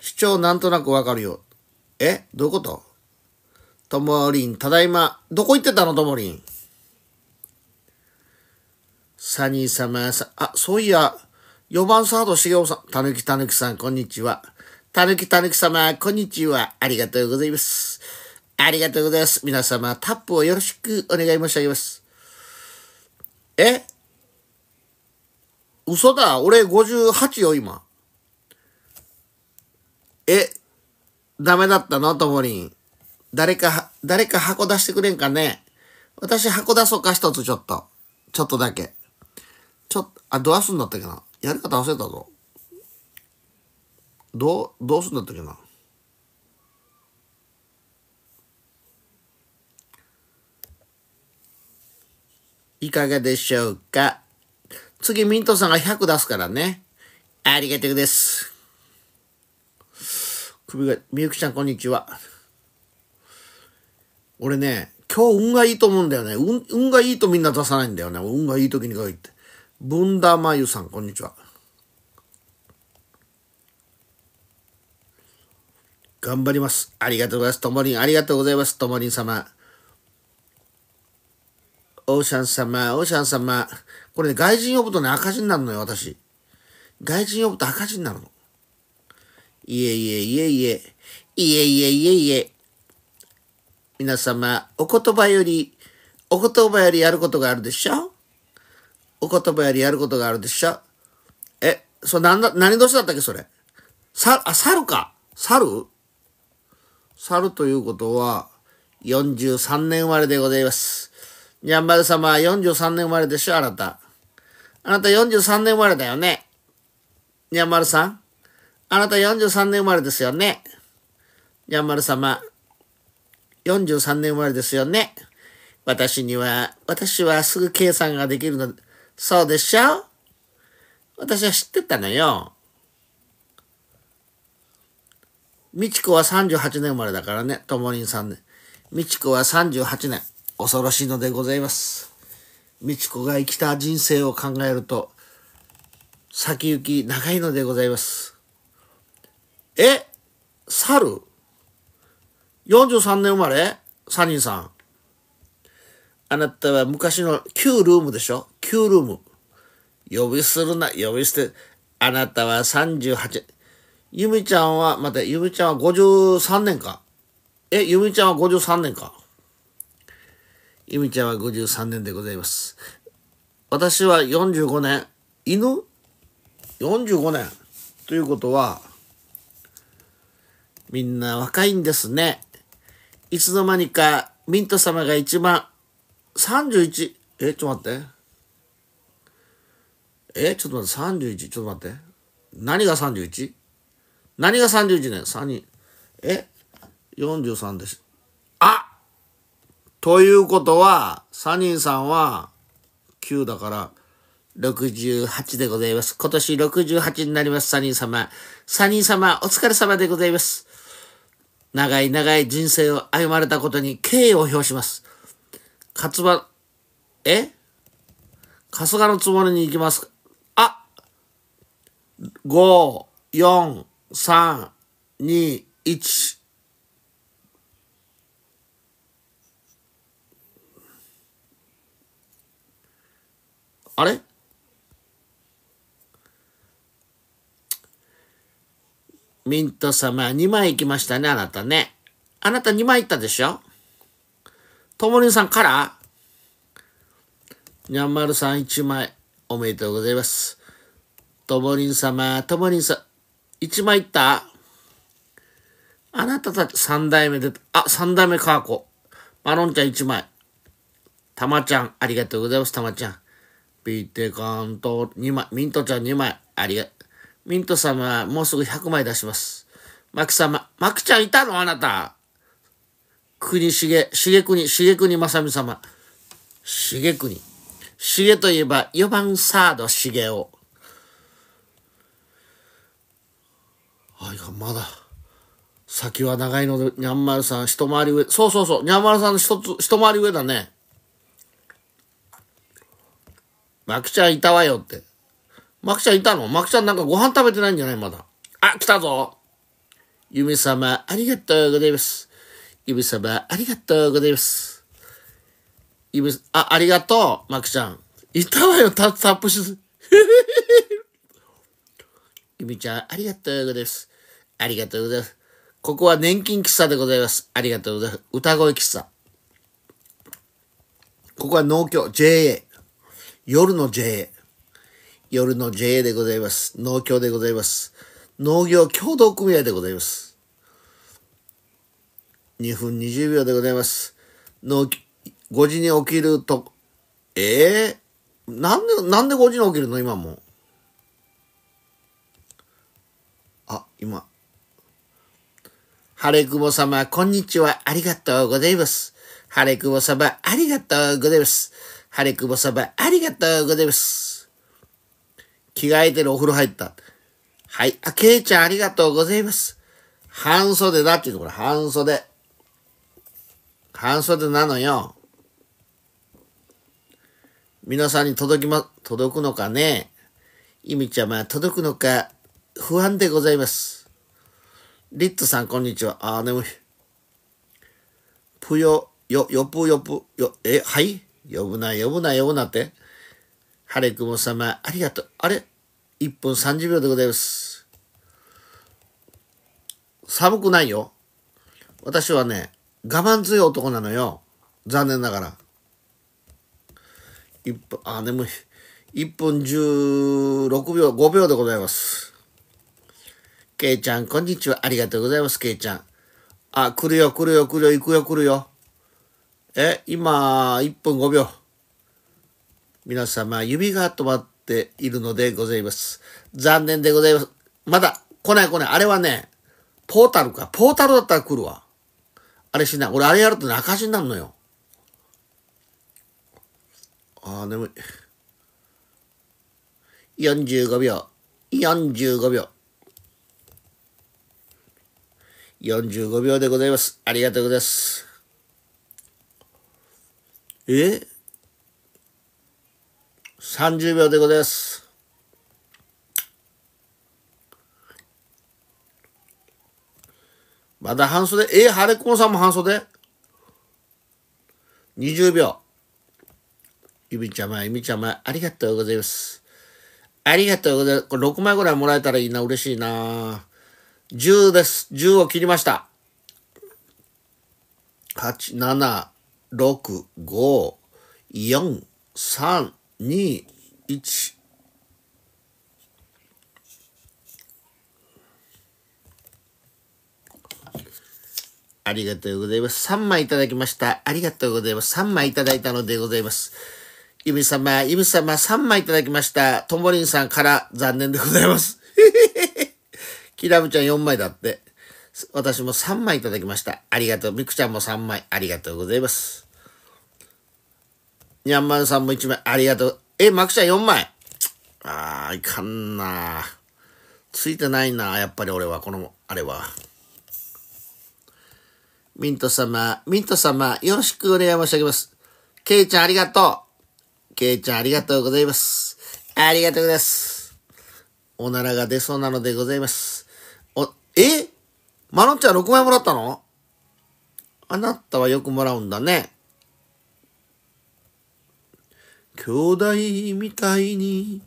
主張なんとなくわかるよ。えどういうことともりん、ただいま。どこ行ってたのともりん。サニー様さ、あ、そういや、4番サードしげおさん、たぬきたぬきさん、こんにちは。たぬきたぬき様、こんにちは。ありがとうございます。ありがとうございます。皆様、タップをよろしくお願い申し上げます。え嘘だ。俺58よ、今。ダメだったのともりん。誰か、誰か箱出してくれんかね私箱出そうか一つちょっと。ちょっとだけ。ちょっと、あ、どうすんだったっけなやり方忘れたぞ。どう、どうすんだったっけないかがでしょうか次、ミントさんが100出すからね。ありがてくです。首が、みゆきちゃんこんにちは。俺ね、今日運がいいと思うんだよね。運、運がいいとみんな出さないんだよね。運がいい時に限って。ブンダーマユさん、こんにちは。頑張ります。ありがとうございます。ともりん、ありがとうございます。ともりん様。オーシャン様、オーシャン様。これね、外人呼ぶとね、赤字になるのよ、私。外人呼ぶと赤字になるの。いえいえいえいえ、いえいえいえいえ。皆様、お言葉より、お言葉よりやることがあるでしょお言葉よりやることがあるでしょえ、そなんだ、何年だったっけ、それ。さ、あ、猿か。猿猿ということは、43年生まれでございます。にゃんまる様、43年生まれでしょ、あなた。あなた43年生まれだよね。にゃんまるさん。あなた43年生まれですよね。ヤンマル様、43年生まれですよね。私には、私はすぐ計算ができるの、そうでしょ私は知ってたのよ。美智子は38年生まれだからね、ともりんさんね。美智子は38年。恐ろしいのでございます。美智子が生きた人生を考えると、先行き長いのでございます。え、猿 ?43 年生まれサニーさん。あなたは昔の旧ルームでしょ旧ルーム。呼びするな、呼び捨て。あなたは38。ゆみちゃんは、待て、ゆみちゃんは53年か。え、ゆみちゃんは53年か。ゆみちゃんは53年でございます。私は45年。犬 ?45 年。ということは、みんな若いんですね。いつの間にかミント様が1番、31、え、ちょっと待って。え、ちょっと待って、31、ちょっと待って。何が 31? 何が31ね ?3 人。え ?43 です。あということは、サニーさんは9だから、68でございます。今年68になります、サニー様。サニー様、お疲れ様でございます。長い長い人生を歩まれたことに敬意を表します。かつば、え春日のつもりに行きます。あ !5、4、3、2、1。あれミント様、2枚行きましたね、あなたね。あなた2枚行ったでしょともりんさんから、にゃんまるさん1枚、おめでとうございます。ともりん様、ともりんさん、1枚いったあなたたち3代目で、あ、3代目カーコ。マロンちゃん1枚。たまちゃん、ありがとうございます、たまちゃん。ピーテカント2枚、ミントちゃん2枚、ありが、ミント様、もうすぐ100枚出します。マキ様、マキちゃんいたのあなた。国重、重国、重国正美様。重国。重といえば4番サード重を。あ、いや、まだ。先は長いので、にゃんまるさん一回り上。そうそうそう、にゃんまるさんの一つ、一回り上だね。マキちゃんいたわよって。マクちゃんいたのマクちゃんなんかご飯食べてないんじゃないまだ。あ、来たぞゆ様、ありがとうございます。ゆ様、ありがとうございます。ゆめ、あ、ありがとう、マクちゃん。いたわよ、タタップし、ゆ みちゃん、ありがとうございます。ありがとうございます。ここは年金喫茶でございます。ありがとうございます。歌声喫茶。ここは農協、JA。夜の JA。夜の JA でございます。農協でございます。農業協同組合でございます。2分20秒でございます。農、5時に起きると、ええー、なんで、なんで5時に起きるの今も。あ、今。晴れ雲様、こんにちは。ありがとうございます。晴れ雲様、ありがとうございます。晴れ雲様、ありがとうございます。着替えてるお風呂入った。はい。あ、ケイちゃんありがとうございます。半袖だっていうところ、半袖。半袖なのよ。皆さんに届きま、届くのかねイみちゃま、届くのか、不安でございます。リットさん、こんにちは。あー、眠い。ぷよ、よ、よぷよぷ、よ、え、はい呼ぶな、呼ぶな、呼ぶなって。晴れ雲様、ありがとう。あれ ?1 分30秒でございます。寒くないよ。私はね、我慢強い男なのよ。残念ながら。1分、あ、でも、1分16秒、5秒でございます。けいちゃん、こんにちは。ありがとうございます、けいちゃん。あ、来るよ、来るよ、来るよ、行くよ、来るよ。え、今、1分5秒。皆様、指が止まっているのでございます。残念でございます。まだ、来ない来ない。あれはね、ポータルか。ポータルだったら来るわ。あれしない。俺、あれやるとね、赤字になるのよ。ああ、眠い。45秒。45秒。45秒でございます。ありがとうございます。え30秒でございます。まだ半袖。えー、ハレコンさんも半袖 ?20 秒。ゆみちゃま、ゆみちゃま、ありがとうございます。ありがとうございます。これ6枚ぐらいもらえたらいいな、嬉しいな。10です。10を切りました。8、7、6、5、4、3、2、1、ありがとうございます。3枚いただきました。ありがとうございます。3枚いただいたのでございます。イブ様、イブ様、3枚いただきました。ともりんさんから残念でございます。きらぶちゃん4枚だって。私も3枚いただきました。ありがとう。みくちゃんも3枚ありがとうございます。にゃんまるさんも1枚、ありがとう。え、まくちゃん4枚。あー、いかんなついてないなやっぱり俺は、この、あれは。ミント様、ミント様、よろしくお願い申し上げます。ケイちゃんありがとう。ケイちゃんありがとうございます。ありがとうございます。おならが出そうなのでございます。お、えまろちゃん6枚もらったのあなたはよくもらうんだね。兄弟みたいに、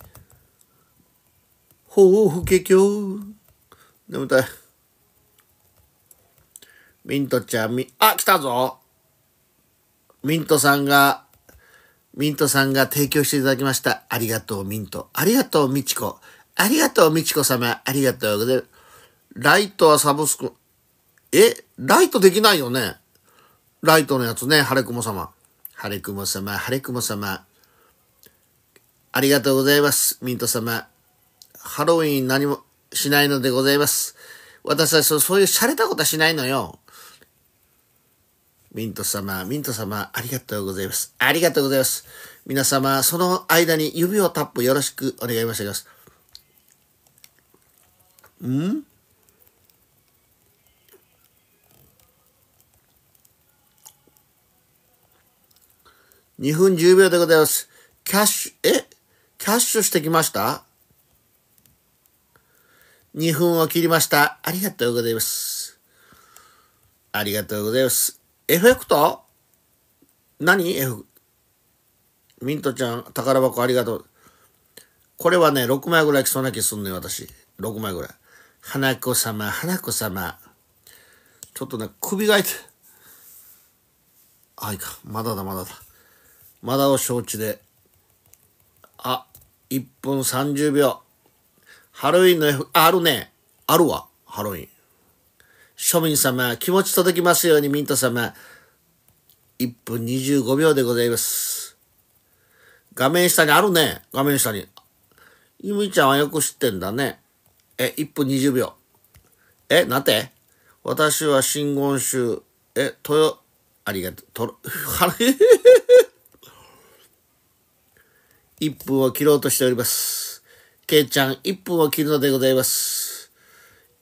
ほうけきょう。眠たい。ミントちゃん、み、あ、来たぞミントさんが、ミントさんが提供していただきました。ありがとう、ミント。ありがとう、みちこ。ありがとう、みちこ様。ありがとう。で、ライトはサブスク。え、ライトできないよね。ライトのやつね、晴れ雲様。晴れ雲様、晴れ雲様。ありがとうございます、ミント様。ハロウィン何もしないのでございます。私はそそういう洒落たことはしないのよ。ミント様、ミント様、ありがとうございます。ありがとうございます。皆様、その間に指をタップよろしくお願いいたします。ん2分10秒でございます。キャッシュ、えキャッシュしてきました2分を切りました。ありがとうございます。ありがとうございます。エフェクト何エフ、ミントちゃん、宝箱ありがとう。これはね、6枚ぐらい来そうな気すんね私。6枚ぐらい。花子様、花子様。ちょっとね、首が痛い。あ、いか。まだだ、まだだ。まだを承知で。1分30秒。ハロウィンの F、あ、あるね。あるわ。ハロウィン。庶民様、気持ち届きますように、ミント様。1分25秒でございます。画面下にあるね。画面下に。ゆみちゃんはよく知ってんだね。え、1分20秒。え、なて私は真言宗。え、豊、ありがとう、と、はれ、1分を切ろうとしております。けいちゃん、1分を切るのでございます。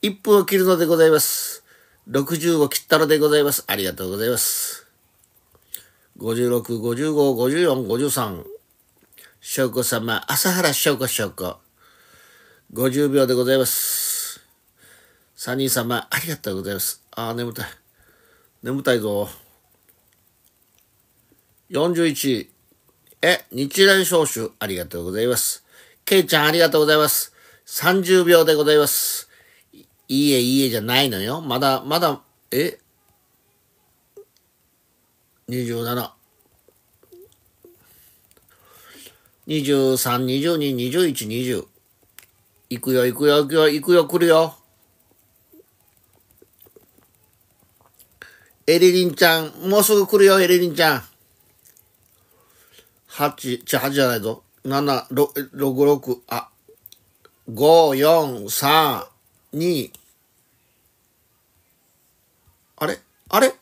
1分を切るのでございます。60を切ったのでございます。ありがとうございます。56、55、54、53。翔子様、朝原翔子翔子。50秒でございます。3人様、ありがとうございます。ああ、眠たい。眠たいぞ。41、え、日蓮召集、ありがとうございます。けいちゃん、ありがとうございます。30秒でございます。いいえ、いいえじゃないのよ。まだ、まだ、え ?27。23、22、21、20。行くよ、行くよ、行くよ、行くよ、来るよ。エリリンちゃん、もうすぐ来るよ、エリリンちゃん。8、ちゃじゃないぞ。7、6、6、六、あ、5、4、3、2、あれあれ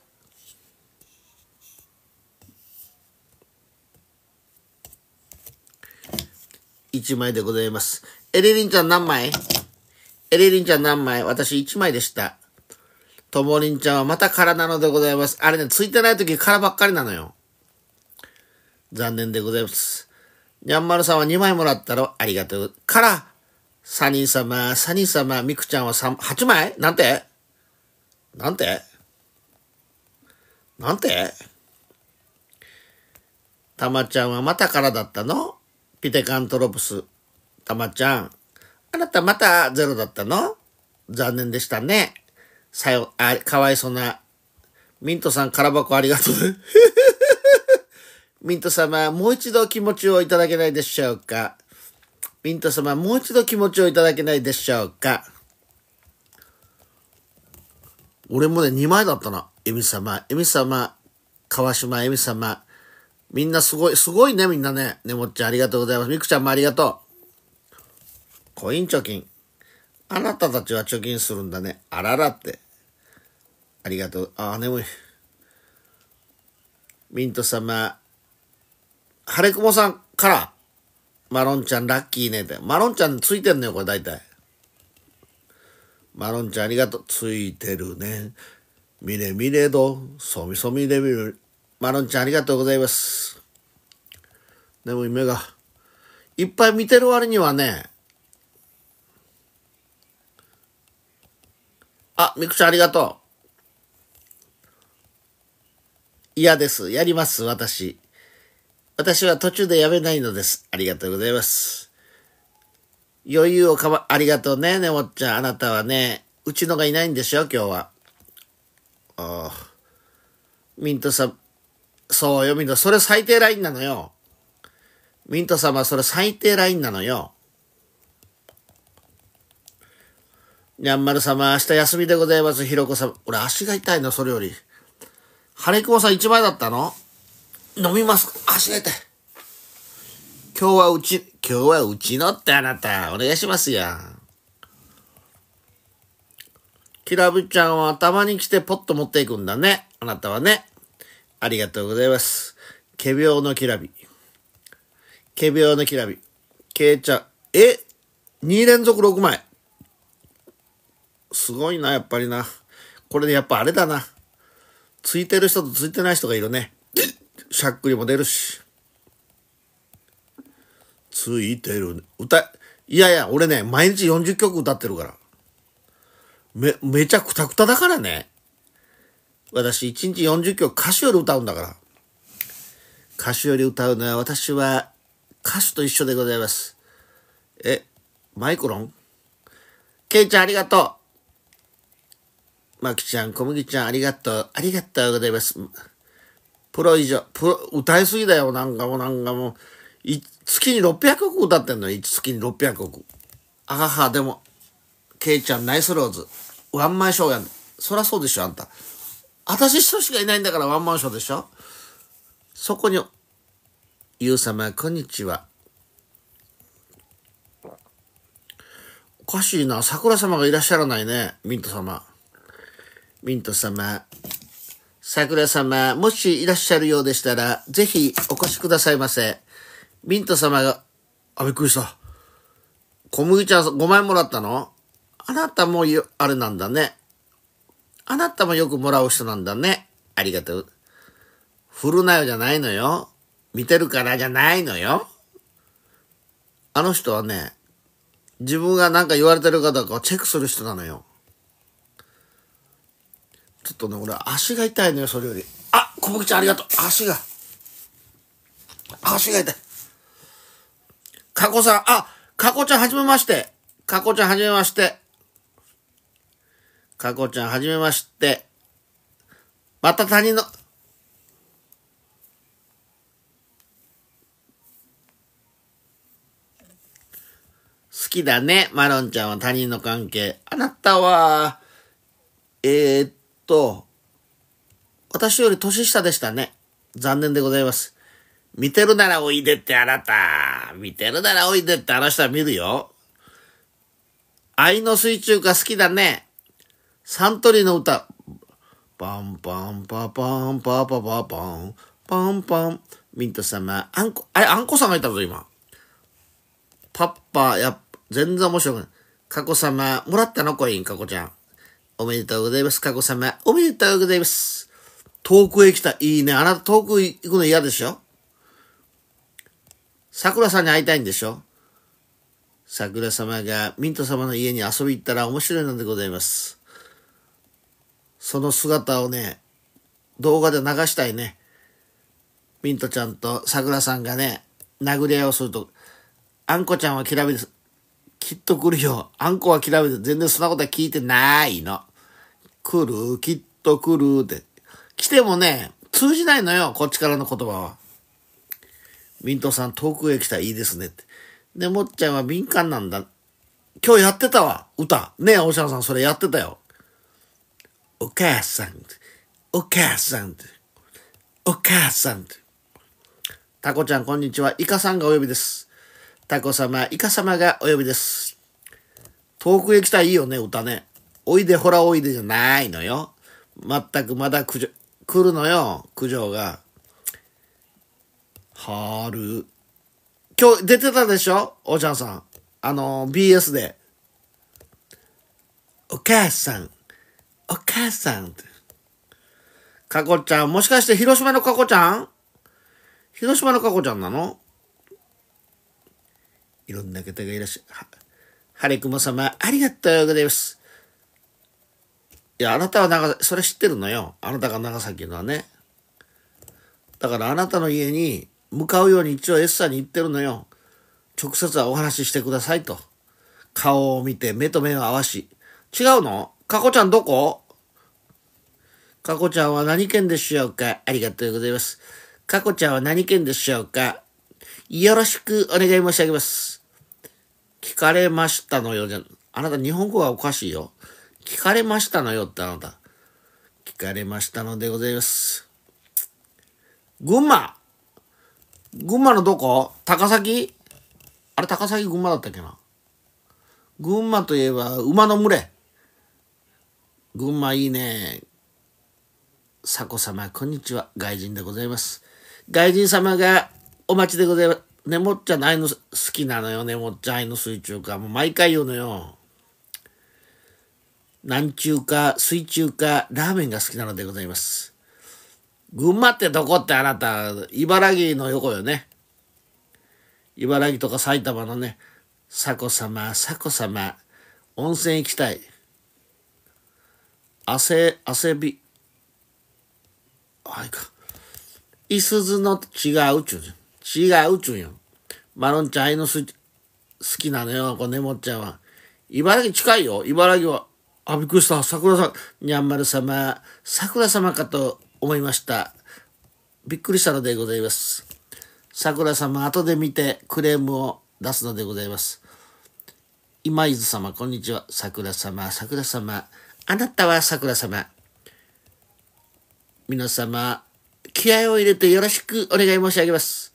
1枚でございます。エレリンちゃん何枚エレリンちゃん何枚私1枚でした。ともりんちゃんはまた空なのでございます。あれね、ついてない時空ばっかりなのよ。残念でございます。にゃんまるさんは2枚もらったらありがとう。から、サニー様、サニー様、ミクちゃんは3、8枚なんてなんてなんてたまちゃんはまたからだったのピテカントロプス。たまちゃん。あなたまたゼロだったの残念でしたね。さよ、あ、かわいそうな。ミントさん、空箱ありがとう。ミント様、もう一度気持ちをいただけないでしょうかミント様、もう一度気持ちをいただけないでしょうか俺もね、2枚だったな。エミ様、エミ様、川島エミ様。みんなすごい、すごいね、みんなね。ねもっちゃんありがとうございます。みくちゃんもありがとう。コイン貯金。あなたたちは貯金するんだね。あららって。ありがとう。ああ、眠い。ミント様、晴れ雲さんから、マロンちゃんラッキーねって。マロンちゃんついてんのよ、これ大体。マロンちゃんありがとう。ついてるね。みれみれど、そみそみれみる。マロンちゃんありがとうございます。でも夢が、いっぱい見てる割にはね、あ、みくちゃんありがとう。嫌です。やります、私。私は途中でやめないのです。ありがとうございます。余裕をかま、ありがとうね、ねもっちゃん。あなたはね、うちのがいないんでしょ、今日は。ああ。ミントさん、そうよ、ミント。それ最低ラインなのよ。ミント様、それ最低ラインなのよ。にゃんまる様、明日休みでございます、ひろこ様。俺、足が痛いの、それより。ハレクモさん一枚だったの飲みます。足が痛い。今日はうち、今日はうちのってあなた、お願いしますよ。きらぶちゃんは頭に来てポッと持っていくんだね。あなたはね。ありがとうございます。仮病のきらび。仮病のきらび。けいちゃん。え ?2 連続6枚。すごいな、やっぱりな。これでやっぱあれだな。ついてる人とついてない人がいるね。しゃっくりも出るし。ついてる、歌、いやいや、俺ね、毎日40曲歌ってるから。め、めちゃくたくただからね。私、1日40曲歌手より歌うんだから。歌手より歌うのは、私は歌手と一緒でございます。え、マイクロンケイちゃんありがとう。マキちゃん、小麦ちゃんありがとう。ありがとうございます。プロ以上、プロ、歌いすぎだよ、なんかもなんかもい月に600億歌ってんのよ、月に600億。あはは、でも、ケイちゃんナイスローズ。ワンマンショーやん。そりゃそうでしょ、あんた。私一人しかいないんだからワンマンショーでしょ。そこに、ゆう様、こんにちは。おかしいな。桜様がいらっしゃらないね。ミント様。ミント様、桜様、もしいらっしゃるようでしたら、ぜひお越しくださいませ。ミント様が、あ、びっくりした。小麦ちゃん5枚もらったのあなたもよ、あれなんだね。あなたもよくもらう人なんだね。ありがとう。振るなよじゃないのよ。見てるからじゃないのよ。あの人はね、自分が何か言われてるかどうかをチェックする人なのよ。ちょっとね、俺足が痛いのよ、それより。あ、小牧ちゃんありがとう。足が。足が痛い。かこさん、あ、かこちゃんはじめまして。かこちゃんはじめまして。かこちゃんはじめまして。また他人の、好きだね。マロンちゃんは他人の関係。あなたは、えー、っと、私より年下でしたね。残念でございます。見てるならおいでってあなた。見てるならおいでってあの人は見るよ。愛の水中が好きだね。サントリーの歌。パンパンパパンパパパパン。パンパン。ミント様、あんこ、あれ、あんこさんがいたぞ、今。パッパ、や、全然面白くない。カコ様、もらったのコイン、カコちゃん。おめでとうございます。かこ様、おめでとうございます。遠くへ来た。いいね。あなた遠く行くの嫌でしょ桜さんに会いたいんでしょ桜様がミント様の家に遊び行ったら面白いのでございます。その姿をね、動画で流したいね。ミントちゃんと桜さんがね、殴り合いをすると、あんこちゃんはきらめす。きっと来るよ。あんこはきらめて、全然そんなことは聞いてないの。来る、きっと来るって。来てもね、通じないのよ、こっちからの言葉は。ミントさん、遠くへ来たらいいですねって。で、もっちゃんは敏感なんだ。今日やってたわ、歌。ねえ、おしゃさん、それやってたよ。お母さん、お母さん、お母さん。タコちゃん、こんにちは。イカさんがお呼びです。タコ様、イカ様がお呼びです。遠くへ来たらいいよね、歌ね。おいでほらおいでじゃないのよ。全くまだ苦情、来るのよ、苦情が。はーる。今日出てたでしょおちゃんさん。あのー、BS で。お母さん、お母さんかこちゃん、もしかして広島のかこちゃん広島のかこちゃんなのいろんな方がいらっしゃる。は、はれくま様、ありがとうございます。いや、あなたは長、それ知ってるのよ。あなたが長崎のはね。だからあなたの家に向かうように一応 S さんに言ってるのよ。直接はお話ししてくださいと。顔を見て目と目を合わし。違うのかこちゃんどこかこちゃんは何県でしょうかありがとうございます。かこちゃんは何県でしょうかよろしくお願い申し上げます。聞かれましたのよ。じゃあなた日本語がおかしいよ。聞かれましたのよってあなた。聞かれましたのでございます。群馬群馬のどこ高崎あれ高崎群馬だったっけな群馬といえば馬の群れ。群馬いいね。佐子様、こんにちは。外人でございます。外人様がお待ちでございます。ねもっちゃないの好きなのよ、ねもっちゃいの水中か。もう毎回言うのよ。何中か水中かラーメンが好きなのでございます。群馬ってどこってあなた、茨城の横よね。茨城とか埼玉のね、佐子様、佐子様、温泉行きたい。汗、汗び。あいか。いすずの違うちゅう。違うちゅうよ。マロンちゃん、あいのす好きなのよ、こねもっちゃんは。茨城近いよ。茨城はあ、びっくりした。桜さん、にゃんまる様、桜様かと思いました。びっくりしたのでございます。桜様、後で見てクレームを出すのでございます。今泉様、こんにちは。桜様、桜様。あなたは桜様。皆様、気合を入れてよろしくお願い申し上げます。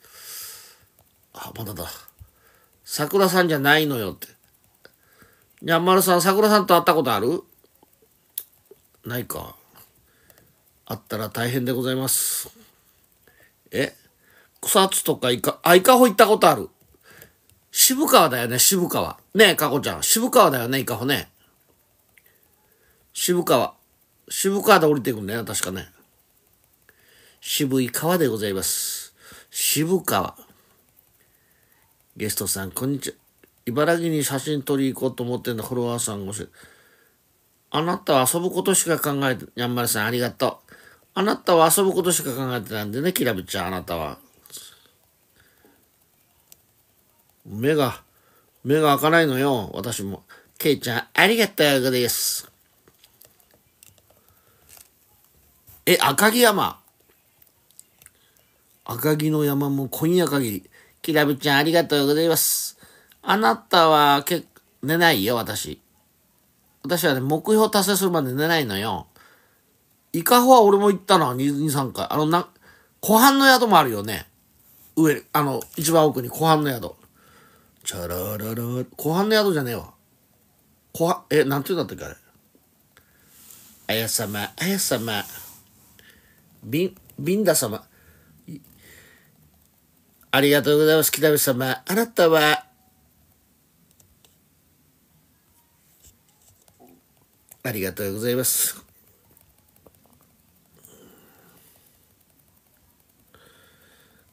あ、まだだ。桜さんじゃないのよって。やんまるさん、桜さんと会ったことあるないか。会ったら大変でございます。え草津とかイカ、あ、イカホ行ったことある。渋川だよね、渋川。ねえ、かこちゃん。渋川だよね、イカホね。渋川。渋川で降りてくんだよ、確かね。渋い川でございます。渋川。ゲストさん、こんにちは。茨城に写真撮り行こうと思ってんだ、フォロワーさんごし。あなたは遊ぶことしか考えて、やんまるさんありがとう。あなたは遊ぶことしか考えてないんでね、きらびちゃん、あなたは。目が、目が開かないのよ、私も。けいちゃん、ありがとうございます。え、赤城山。赤城の山も今夜限り。きらぶちゃん、ありがとうございます。あなたはけ寝ないよ、私。私はね、目標達成するまで寝ないのよ。イカホは俺も行ったな、2、2 3回。あの、な、湖畔の宿もあるよね。上、あの、一番奥に湖畔の宿。チャラララ、湖畔の宿じゃねえわ。湖畔、え、なんて言うんだったっけ、あれ。あやさま、あやさま。ビン、ビンダ様。ありがとうございます、北口様。あなたは、ありがとうございます。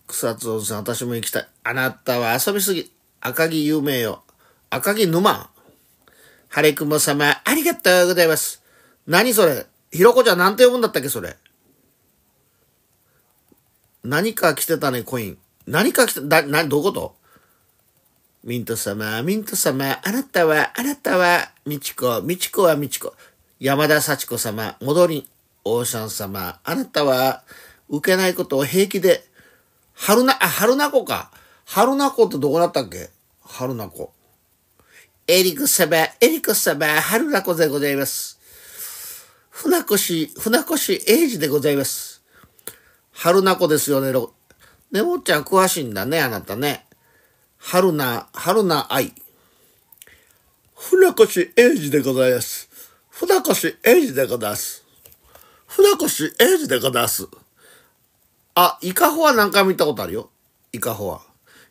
草津温泉、私も行きたい。あなたは遊びすぎ。赤城有名よ。赤城沼。ハレク様、ありがとうございます。何それひろこちゃんなんて呼ぶんだったっけ、それ。何か来てたね、コイン。何か来て、だ、な、どういうことミント様、ミント様、あなたは、あなたは、みちこ、みちこはみちこ、山田幸子様、戻りオーシャン様、あなたは、受けないことを平気で、春な、あ、春な子か。春な子ってどこだったっけ春な子。エリコ様、エリコ様、春な子でございます。船越、船越英二でございます。春な子ですよね、ねもちゃん詳しいんだね、あなたね。春な、春な愛。船越英二でございます。船越英二でございます。船越英二でございます。あ、イカホは何回も見たことあるよ。イカホは。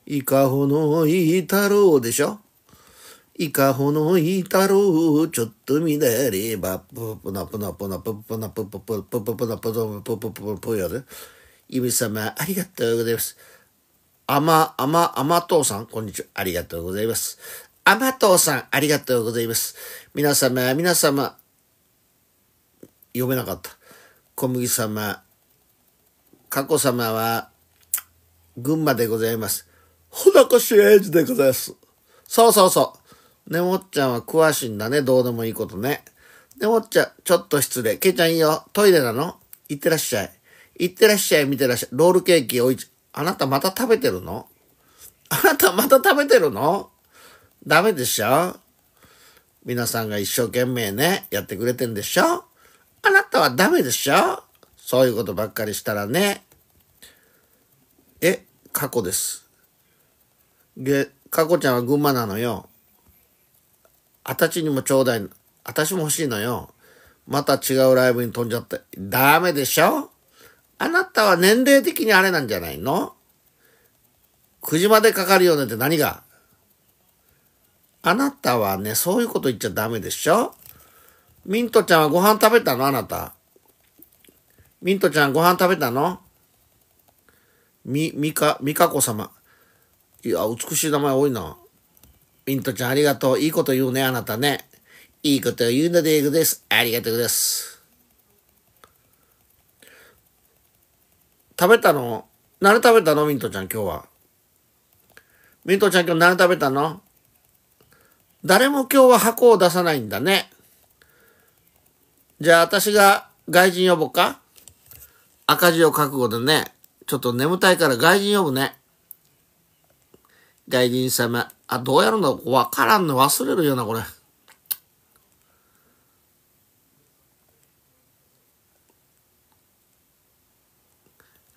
イカホのいい太郎でしょイカホのいい太郎、ちょっと見れれば、ぷぷなぷなぷなぷぷなぷぷぷぷぷぷなぷぷぷぷぷぷやで。ゆみ様、ありがとうございます。あま、あま、あまとうさん、こんにちは。ありがとうございます。あまとうさん、ありがとうございます。皆様、皆様、読めなかった。小麦様、佳子様は、群馬でございます。ほなこしえじでございます。そうそうそう。ねもっちゃんは詳しいんだね。どうでもいいことね。ねもっちゃん、ちょっと失礼。けいちゃんいいよ。トイレなの行ってらっしゃい。行ってらっしゃい、見てらっしゃい。ロールケーキおいち、あなたまた食べてるのあなたまた食べてるのダメでしょ皆さんが一生懸命ね、やってくれてんでしょあなたはダメでしょそういうことばっかりしたらね。え、過去です。げ、過去ちゃんは群馬なのよ。あたちにもちょうだい。あたしも欲しいのよ。また違うライブに飛んじゃって。ダメでしょあなたは年齢的にあれなんじゃないの ?9 時までかかるよねって何があなたはね、そういうこと言っちゃダメでしょミントちゃんはご飯食べたのあなた。ミントちゃんご飯食べたのみ、みか、みかこ様。いや、美しい名前多いな。ミントちゃんありがとう。いいこと言うね、あなたね。いいこと言うのでいいです。ありがとうございます。食べたの何食べたのミントちゃん今日は。ミントちゃん今日何食べたの誰も今日は箱を出さないんだね。じゃあ私が外人呼ぼうか赤字を覚悟でね。ちょっと眠たいから外人呼ぶね。外人様。あ、どうやるんだわからんの忘れるよな、これ。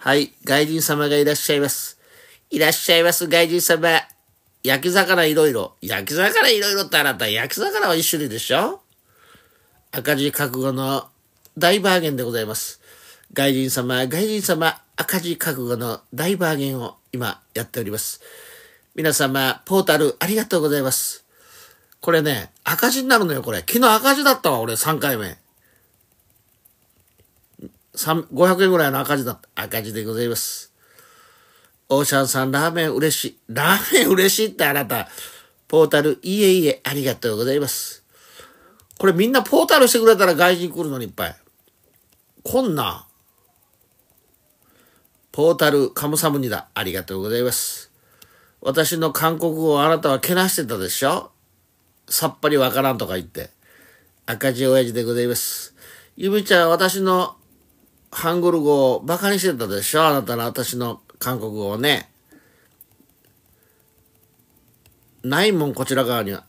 はい、外人様がいらっしゃいます。いらっしゃいます、外人様。焼き魚いろいろ。焼き魚いろいろってあなた、焼き魚は一種類でしょ赤字覚悟の大バーゲンでございます。外人様、外人様、赤字覚悟の大バーゲンを今やっております。皆様、ポータルありがとうございます。これね、赤字になるのよ、これ。昨日赤字だったわ、俺、3回目。500円ぐらいの赤字だった。赤字でございます。オーシャンさん、ラーメン嬉しい。ラーメン嬉しいってあなた、ポータル、いえいえ、ありがとうございます。これみんなポータルしてくれたら外人来るのにいっぱい。こんな、ポータル、カムサムニだ。ありがとうございます。私の韓国語をあなたはけなしてたでしょさっぱりわからんとか言って。赤字親父でございます。ゆみちゃん、私のハングル語をバカにしてたでしょあなたの私の韓国語をね。ないもん、こちら側には。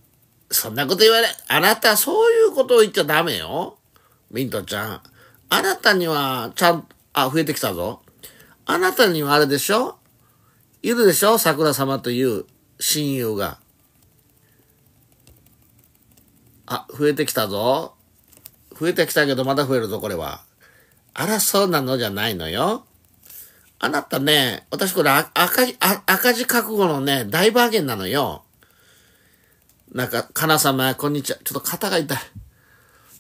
そんなこと言われ、あなたそういうことを言っちゃダメよ。ミントちゃん。あなたには、ちゃん、あ、増えてきたぞ。あなたにはあれでしょいるでしょ桜様という親友が。あ、増えてきたぞ。増えてきたけど、また増えるぞ、これは。あら、そうなのじゃないのよ。あなたね、私これ赤字、赤字覚悟のね、大バーゲンなのよ。なんか、かな様、こんにちは。ちょっと肩が痛い。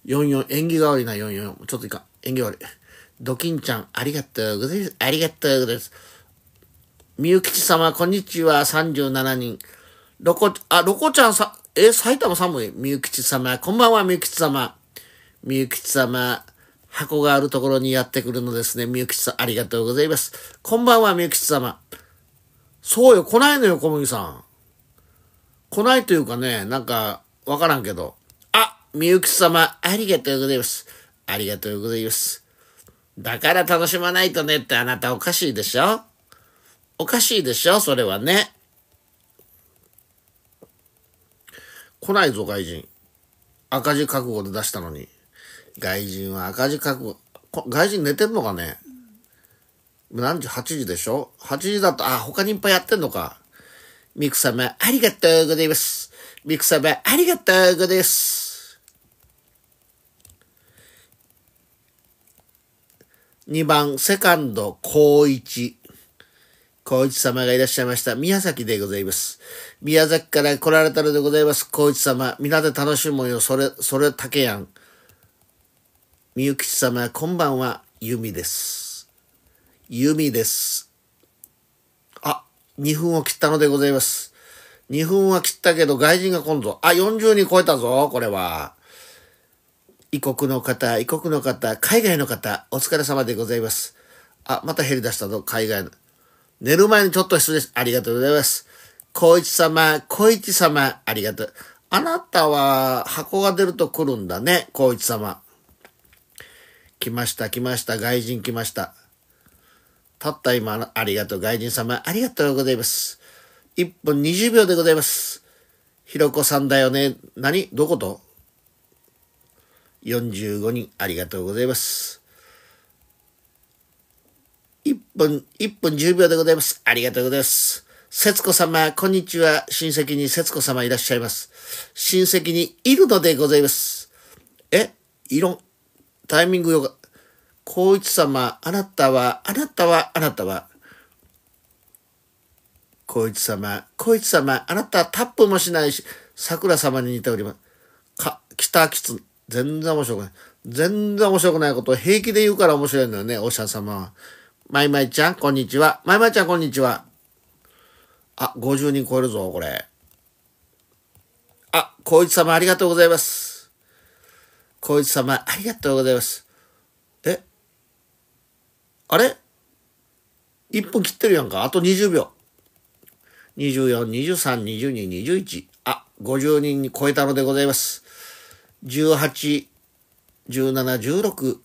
44、縁起が悪いな、44。ちょっといかん。縁起が悪い。ドキンちゃん、ありがとうございます。ありがとうございます。みゆきち様、こんにちは。37人。ロコ、あ、ロコちゃんさ、え、埼玉寒い。みゆきち様、こんばんは、みゆきち様。みゆきち様、箱があるところにやってくるのですね。みゆきちさん、ありがとうございます。こんばんは、みゆきち様。そうよ、来ないのよ、小麦さん。来ないというかね、なんか、わからんけど。あ、みゆき様、ありがとうございます。ありがとうございます。だから楽しまないとねってあなたおかしいでしょおかしいでしょそれはね。来ないぞ、外人。赤字覚悟で出したのに。外人は赤字覚悟。外人寝てんのかね、うん、何時 ?8 時でしょ ?8 時だと、あ、他にいっぱいやってんのか。ミク様、ありがとうございます。ミク様、ありがとうございます。2番、セカンド、高一。高一様がいらっしゃいました。宮崎でございます。宮崎から来られたのでございます。高一様、皆で楽しむよ。それ、それ、竹やん。みゆきち様、こんばんは。ゆみです。ゆみです。あ、2分を切ったのでございます。2分は切ったけど、外人が今度。あ、40人超えたぞ、これは。異国の方、異国の方、海外の方、お疲れ様でございます。あ、また減り出したぞ、海外の。寝る前にちょっと失礼し、ありがとうございます。小一様、小一様、ありがとう。あなたは箱が出ると来るんだね、小一様。来ました、来ました、外人来ました。たった今、ありがとう、外人様、ありがとうございます。1分20秒でございます。ひろこさんだよね。何どこと ?45 人、ありがとうございます。1分、1分10秒でございます。ありがとうございます。節子様、こんにちは。親戚に節子様いらっしゃいます。親戚にいるのでございます。えいろん、タイミングよが、光一様、あなたは、あなたは、あなたは、光一様、光一様、あなたはタップもしないし、桜様に似ております。か、北きつ、全然面白くない。全然面白くないことを平気で言うから面白いのよね、お医者様は。まいまいちゃん、こんにちは。まいまいちゃん、こんにちは。あ、50人超えるぞ、これ。あ、光一様、ありがとうございます。光一様、ありがとうございます。えあれ一分切ってるやんか。あと20秒。24、23、22、21。あ、50人に超えたのでございます。18、17、16。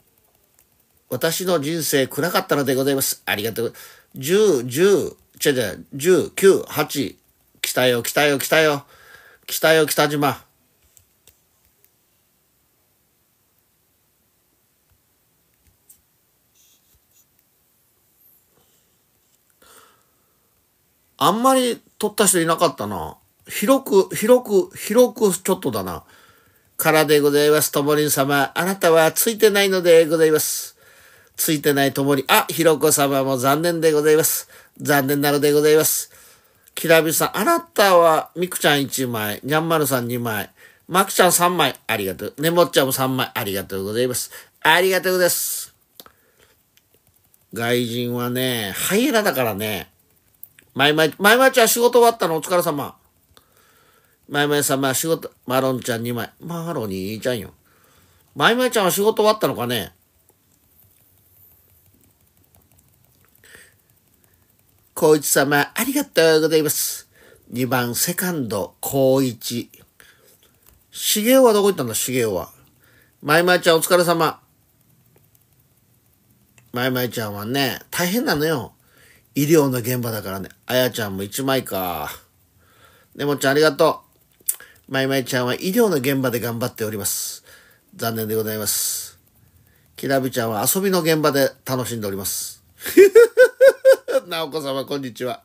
私の人生暗かったのでございます。ありがとう。10、10、ちうじゃ、10、9、8。来たよ、来たよ、来たよ。来たよ、北島。あんまり撮った人いなかったな。広く、広く、広くちょっとだな。からでございます、ともりん様。あなたはついてないのでございます。ついてないともり、あ、ひろこ様も残念でございます。残念なのでございます。きらびさん、あなたは、みくちゃん1枚、にゃんまるさん2枚、まきちゃん3枚、ありがとう。ねもっちゃんも3枚、ありがとうございます。ありがとうございます。外人はね、ハイエナだからね、まいまい、まいまいちゃん仕事終わったのお疲れ様。まいまい様仕事、マロンちゃん2枚。マロニーちゃんよ。まいまいちゃんは仕事終わったのかね光一様、ありがとうございます。2番、セカンド、光一。茂雄はどこ行ったんだ、茂雄は。まいまいちゃん、お疲れ様。まいまいちゃんはね、大変なのよ。医療の現場だからね。あやちゃんも一枚か。ねもちゃんありがとう。まいまいちゃんは医療の現場で頑張っております。残念でございます。きらびちゃんは遊びの現場で楽しんでおります。なおこ様、こんにちは。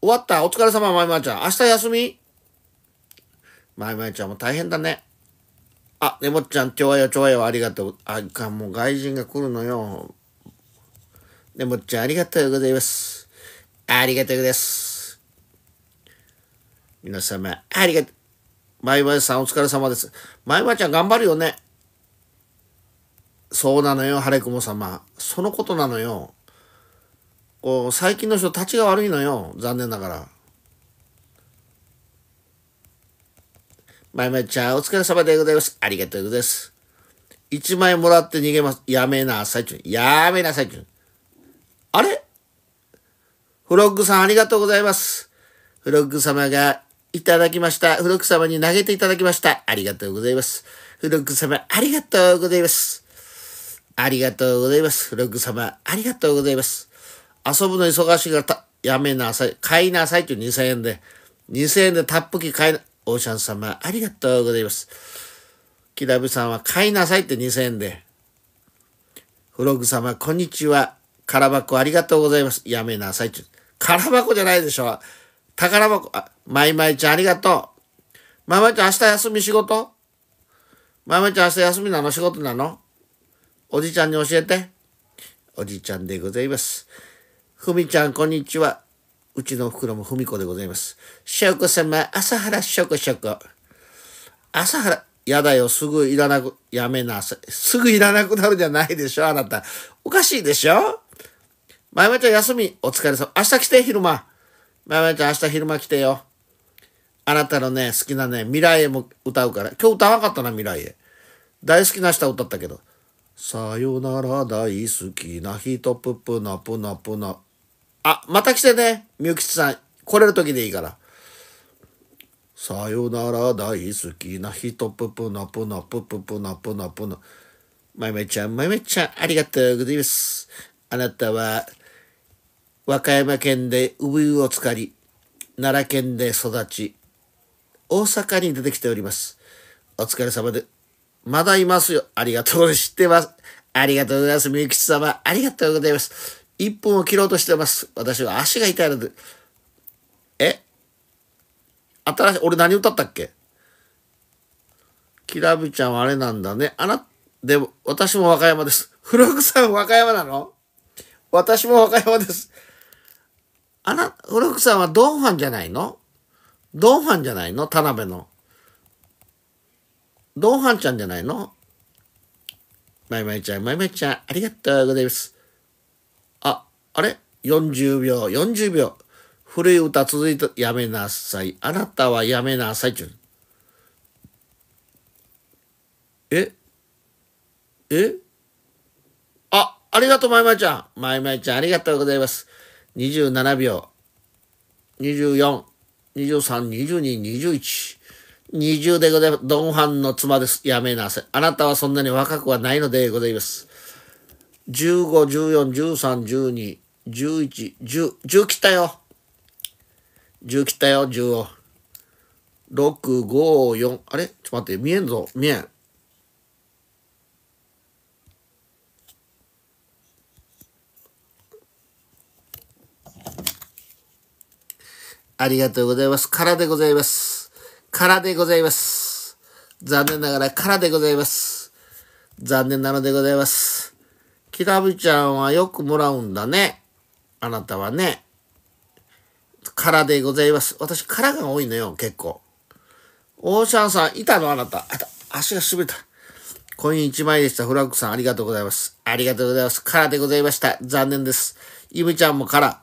終わった。お疲れ様、まいまいちゃん。明日休みまいまいちゃんも大変だね。あ、ねもっちゃん、ちょわよ、ちょわよ、ありがとう。あ、かもう外人が来るのよ。ねもっちゃん、ありがとうございます。ありがとうございます。皆様、ありがとう。まいまいさん、お疲れ様です。まいまいちゃん、頑張るよね。そうなのよ、晴れ雲様。そのことなのよ。こう、最近の人、たちが悪いのよ。残念ながら。まゆまゆちゃん、お疲れ様でございます。ありがとうございます。1万円もらって逃げます。やめなさいちゅん。やめなさいちゅん。あれフロッグさんありがとうございます。フロッグ様がいただきました。フロッグ様に投げていただきました。ありがとうございます。フロッグ様ありがとうございます。ありがとうございます。フロッグ様ありがとうございます。遊ぶの忙しいからやめなさい。買いなさいちゅん、う2000円で。2000円でタップ機買いな、オーシャン様、ありがとうございます。きらぶさんは、買いなさいって2000円で。フログ様、こんにちは。空箱ありがとうございます。やめなさいって。空箱じゃないでしょ。宝箱、あ、まいまいちゃんありがとう。マイマイちゃん明日休み仕事マイマイちゃん明日休みなの仕事なのおじちゃんに教えて。おじちゃんでございます。ふみちゃん、こんにちは。うちの袋も文子でございます。翔子様、朝原翔子翔子。朝原、やだよ、すぐいらなく、やめなさい。すぐいらなくなるじゃないでしょ、あなた。おかしいでしょまゆまちゃん休み、お疲れ様。明日来て、昼間。まゆまちゃん明日昼間来てよ。あなたのね、好きなね、未来へも歌うから。今日歌わなかったな、未来へ。大好きな人歌ったけど。さよなら大好きな人、ぷぷなぷなぷな。あ、また来てね、みゆきちさん。来れる時でいいから。さよなら大好きな人、ぷぷなぷなぷぷぷなぷなぷな。まゆめちゃん、まゆめちゃん、ありがとうございます。あなたは、和歌山県で産湯をつかり、奈良県で育ち、大阪に出てきております。お疲れ様で。まだいますよ。ありがとう。知ってます。ありがとうございます。みゆきち様。ありがとうございます。一本を切ろうとしてます。私は足が痛いので。え新しい、俺何歌ったっけきらびちゃんはあれなんだね。あな、でも、私も和歌山です。古福さん和歌山なの私も和歌山です。あな、古福さんはドンファンじゃないのドンファンじゃないの田辺の。ドンファンちゃんじゃないのまいまいちゃん、まいまいちゃん、ありがとうございます。あれ ?40 秒、40秒。古い歌続いて、やめなさい。あなたはやめなさい。ちゅええあ、ありがとう、まいまいちゃん。まいまいちゃん、ありがとうございます。27秒。24、23、22、21。20でございます。ドンファンの妻です。やめなさい。あなたはそんなに若くはないのでございます。15、14、13、12、11、10、10切ったよ。10切ったよ、10を。6、5、4。あれちょっと待って、見えんぞ、見えん。ありがとうございます。空でございます。空でございます。残念ながら空でございます。残念なのでございます。キラビちゃんはよくもらうんだね。あなたはね。空でございます。私、空が多いのよ、結構。オーシャンさん、いたのあなた。あた、足が滑った。コイン1枚でした。フラッグさん、ありがとうございます。ありがとうございます。空でございました。残念です。イムちゃんも空。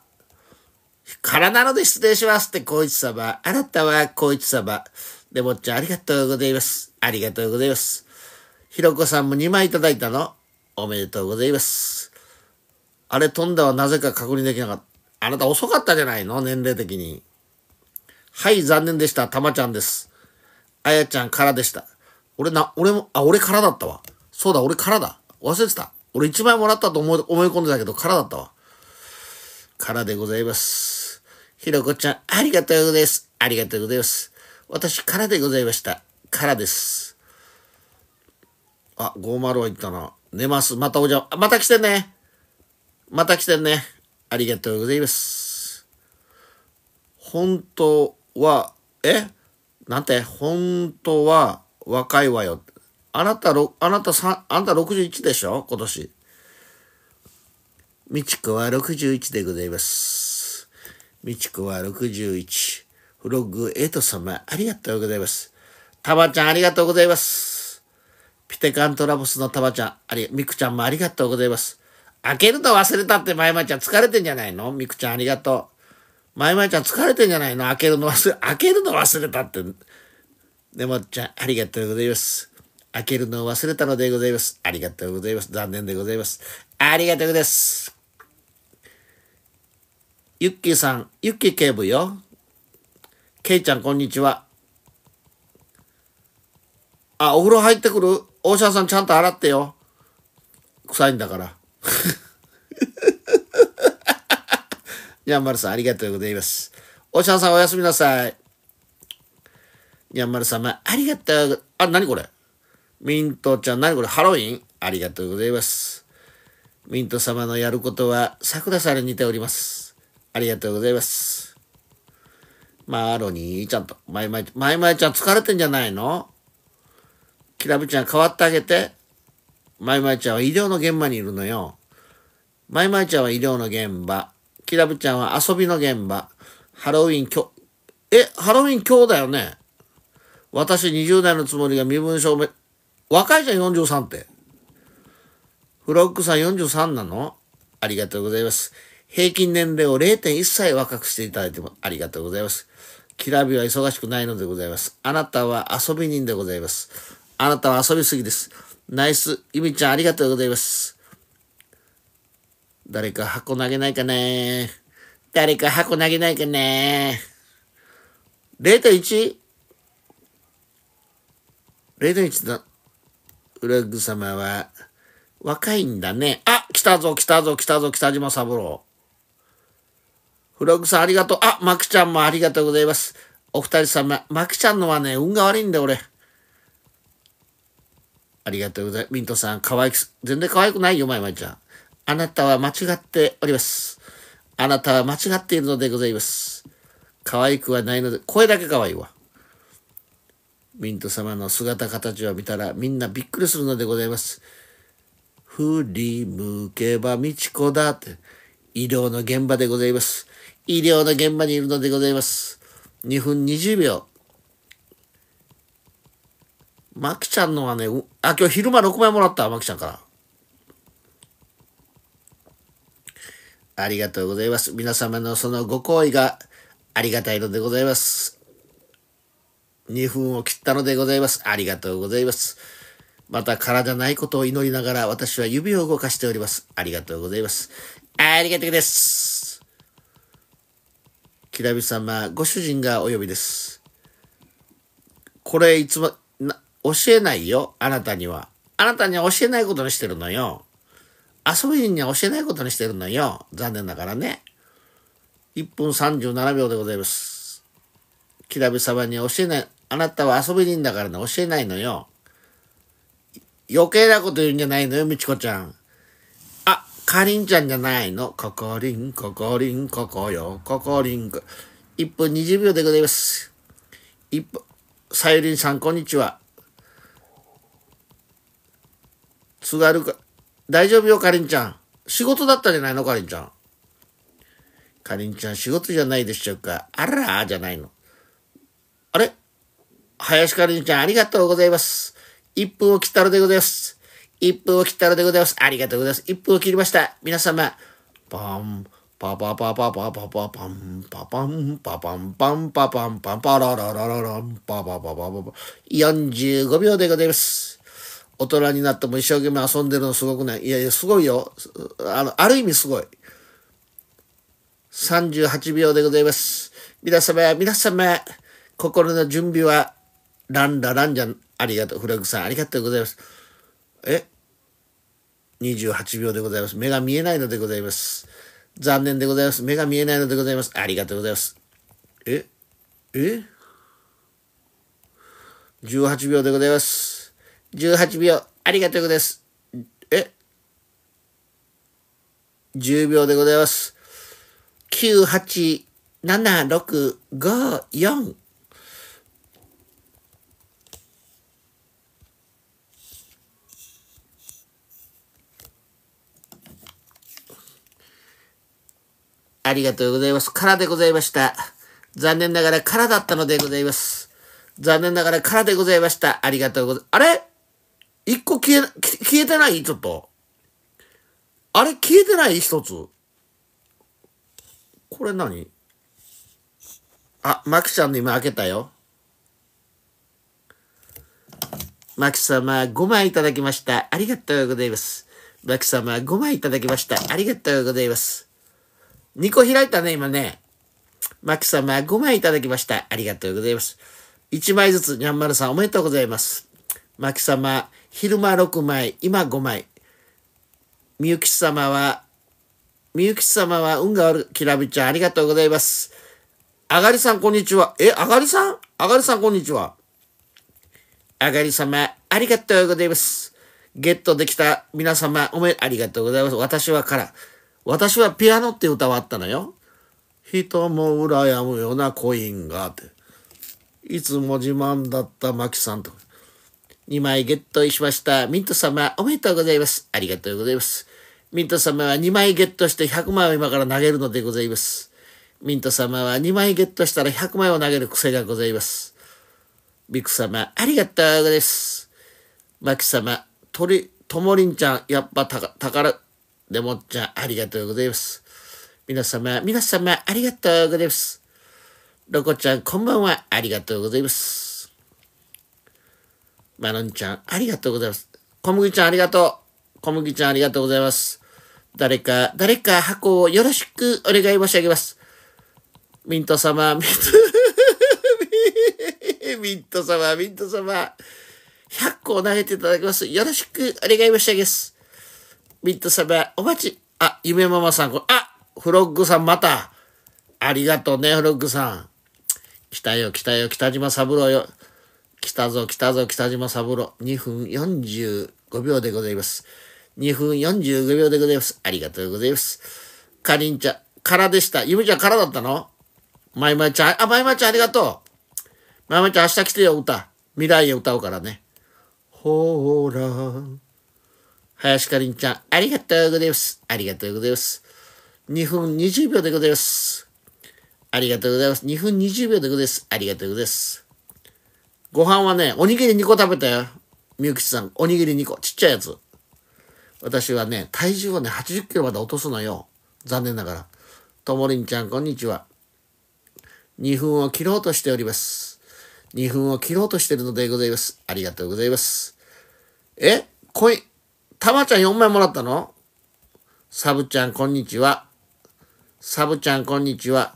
空なので失礼しますって、イチ様。あなたはイチ様。でもっちゃん、ありがとうございます。ありがとうございます。ひろこさんも2枚いただいたの。おめでとうございます。あれ飛んだはなぜか確認できなかった。あなた遅かったじゃないの年齢的に。はい、残念でした。たまちゃんです。あやちゃんからでした。俺な、俺も、あ、俺からだったわ。そうだ、俺からだ。忘れてた。俺1枚もらったと思い込んでたけど、からだったわ。からでございます。ひろこちゃん、ありがとうございます。ありがとうございます。私、からでございました。からです。あ、50は行ったな。寝ます。またおじゃ、また来てね。また来てね。ありがとうございます。本当は、えなんて、本当は若いわよ。あなた、あなたさ、あなた61でしょ今年。みちこは61でございます。みちこは61。フロッグエイト様、ありがとうございます。たばちゃん、ありがとうございます。ピテカントラボスのたばちゃん、あり、みくちゃんもありがとうございます。開けると忘れたって、まゆまちゃん疲れてんじゃないのみくちゃんありがとう。まゆまちゃん疲れてんじゃないの開けるの忘れ、開けるの忘れたって。ねもっちゃん、ありがとうございます。開けるのを忘れたのでございます。ありがとうございます。残念でございます。ありがとうございます。ゆっきーさん、ゆっきー警部よ。けいちゃん、こんにちは。あ、お風呂入ってくるお医者さんちゃんと洗ってよ。臭いんだから。にゃんまるさん、ありがとうございます。おしゃんさん、おやすみなさい。にゃんまるさまあ、りがとう。あ、なにこれミントちゃん、なにこれハロウィンありがとうございます。ミント様のやることは、桜さんに似ております。ありがとうございます。マロニーちゃんと、マイマイ、マイマイちゃん疲れてんじゃないのきらめちゃん代わってあげて。マイマイちゃんは医療の現場にいるのよ。マイマイちゃんは医療の現場。キラブちゃんは遊びの現場。ハロウィン今日、え、ハロウィン今日だよね。私20代のつもりが身分証明、若いじゃん43って。フロックさん43なのありがとうございます。平均年齢を0.1歳若くしていただいてもありがとうございます。きらびは忙しくないのでございます。あなたは遊び人でございます。あなたは遊びすぎです。ナイス。ゆみちゃん、ありがとうございます。誰か箱投げないかね誰か箱投げないかね ?0.1?0.1 だ。フラッグ様は若いんだね。あ来たぞ来たぞ来たぞ北島三郎。フラッグさんありがとう。あ、マクちゃんもありがとうございます。お二人様、マクちゃんのはね、運が悪いんだ俺。ありがとうございます。ミントさん、可愛く、全然可愛くないよ、まいまいちゃん。あなたは間違っております。あなたは間違っているのでございます。可愛くはないので、声だけ可愛いわ。ミント様の姿形を見たらみんなびっくりするのでございます。振り向けばみちこだって、医療の現場でございます。医療の現場にいるのでございます。2分20秒。まきちゃんのはね、あ、今日昼間6枚もらった、まきちゃんから。ありがとうございます。皆様のそのご好意がありがたいのでございます。2分を切ったのでございます。ありがとうございます。また体ないことを祈りながら私は指を動かしております。ありがとうございます。ありがとうです。きらび様、ご主人がお呼びです。これいつも、教えないよ、あなたには。あなたには教えないことにしてるのよ。遊び人には教えないことにしてるのよ。残念ながらね。1分37秒でございます。きらび様に教えない。あなたは遊び人だからね、教えないのよ。余計なこと言うんじゃないのよ、みちこちゃん。あ、かりんちゃんじゃないの。ここりん、ここりん、ここよ、ここりん。1分20秒でございます。1分、さゆりんさん、こんにちは。す座るか、大丈夫よ、かりんちゃん。仕事だったじゃないの、かりんちゃん。かりんちゃん、仕事じゃないでしょうか。あらー、じゃないの。あれ林かりんちゃん、ありがとうございます。1分を切ったのでございます。1分を切ったのでございます。ありがとうございます。1分を切りました。皆様、パン、パパパパパパパパン、パパン、パパン、パンパパン、パンパラララララン、パパパパパパ、45秒でございます。大人になっても一生懸命遊んでるのすごくないいやいや、すごいよ。あの、ある意味すごい。38秒でございます。皆様、皆様、心の準備は、ランラランじゃん。ありがとう。フラグさん、ありがとうございます。え ?28 秒でございます。目が見えないのでございます。残念でございます。目が見えないのでございます。ありがとうございます。ええ18秒でございます。18秒、ありがとうございます。え ?10 秒でございます。9、8、7、6、5、4。ありがとうございます。空でございました。残念ながら空だったのでございます。残念ながら空でございました。ありがとうございます。あれ一個消え、消えてないちょっと。あれ消えてない一つ。これ何あ、マキちゃんの今開けたよ。マキ様5枚いただきました。ありがとうございます。マキ様5枚いただきました。ありがとうございます。2個開いたね、今ね。マキ様5枚いただきました。ありがとうございます。1枚ずつ、にゃんまるさんおめでとうございます。マキ様、昼間6枚、今5枚。みゆき様は、みゆき様は、運が悪る、きらびちゃん、ありがとうございます。あがりさん、こんにちは。え、あがりさんあがりさん、こんにちは。あがり様、ありがとうございます。ゲットできた皆様、おめ、ありがとうございます。私はから。私はピアノって歌はあったのよ。人も羨むようなコインがって。いつも自慢だったマキさんと。2枚ゲットしました。ミント様、おめでとうございます。ありがとうございます。ミント様は2枚ゲットして100枚を今から投げるのでございます。ミント様は2枚ゲットしたら100枚を投げる癖がございます。ビク様、ありがとうございます。マキ様、リ、ともりんちゃん、やっぱたか、宝、でもっちゃん、ありがとうございます。皆様、皆様、ありがとうございます。ロコちゃん、こんばんは、ありがとうございます。マロンちゃん、ありがとうございます。小麦ちゃん、ありがとう。小麦ちゃん、ありがとうございます。誰か、誰か箱をよろしくお願い申し上げます。ミント様、ミント、ミント様、ミント様、100個を投げていただきます。よろしくお願い申し上げます。ミント様、お待ち。あ、夢ママさん、あ、フロッグさんまた。ありがとうね、フロッグさん。来たよ、来たよ、北島三郎よ。来たぞ来たぞ北島三郎。2分45秒でございます。2分45秒でございます。ありがとうございます。かりんちゃん、からでした。ゆみちゃんからだったのまいまいちゃん、あ、まいまいちゃんありがとう。まいまいちゃん明日来てよ、歌。未来へ歌うからね。ほーら。林かりんちゃん、ありがとうございます。ありがとうございます。2分20秒でございます。ありがとうございます。2分20秒でございます。ありがとうございます。ご飯はね、おにぎり2個食べたよ。みゆきさん、おにぎり2個。ちっちゃいやつ。私はね、体重をね、80キロまで落とすのよ。残念ながら。ともりんちゃん、こんにちは。2分を切ろうとしております。2分を切ろうとしてるのでございます。ありがとうございます。えこい、たまちゃん4枚もらったのサブちゃん、こんにちは。サブちゃん、こんにちは。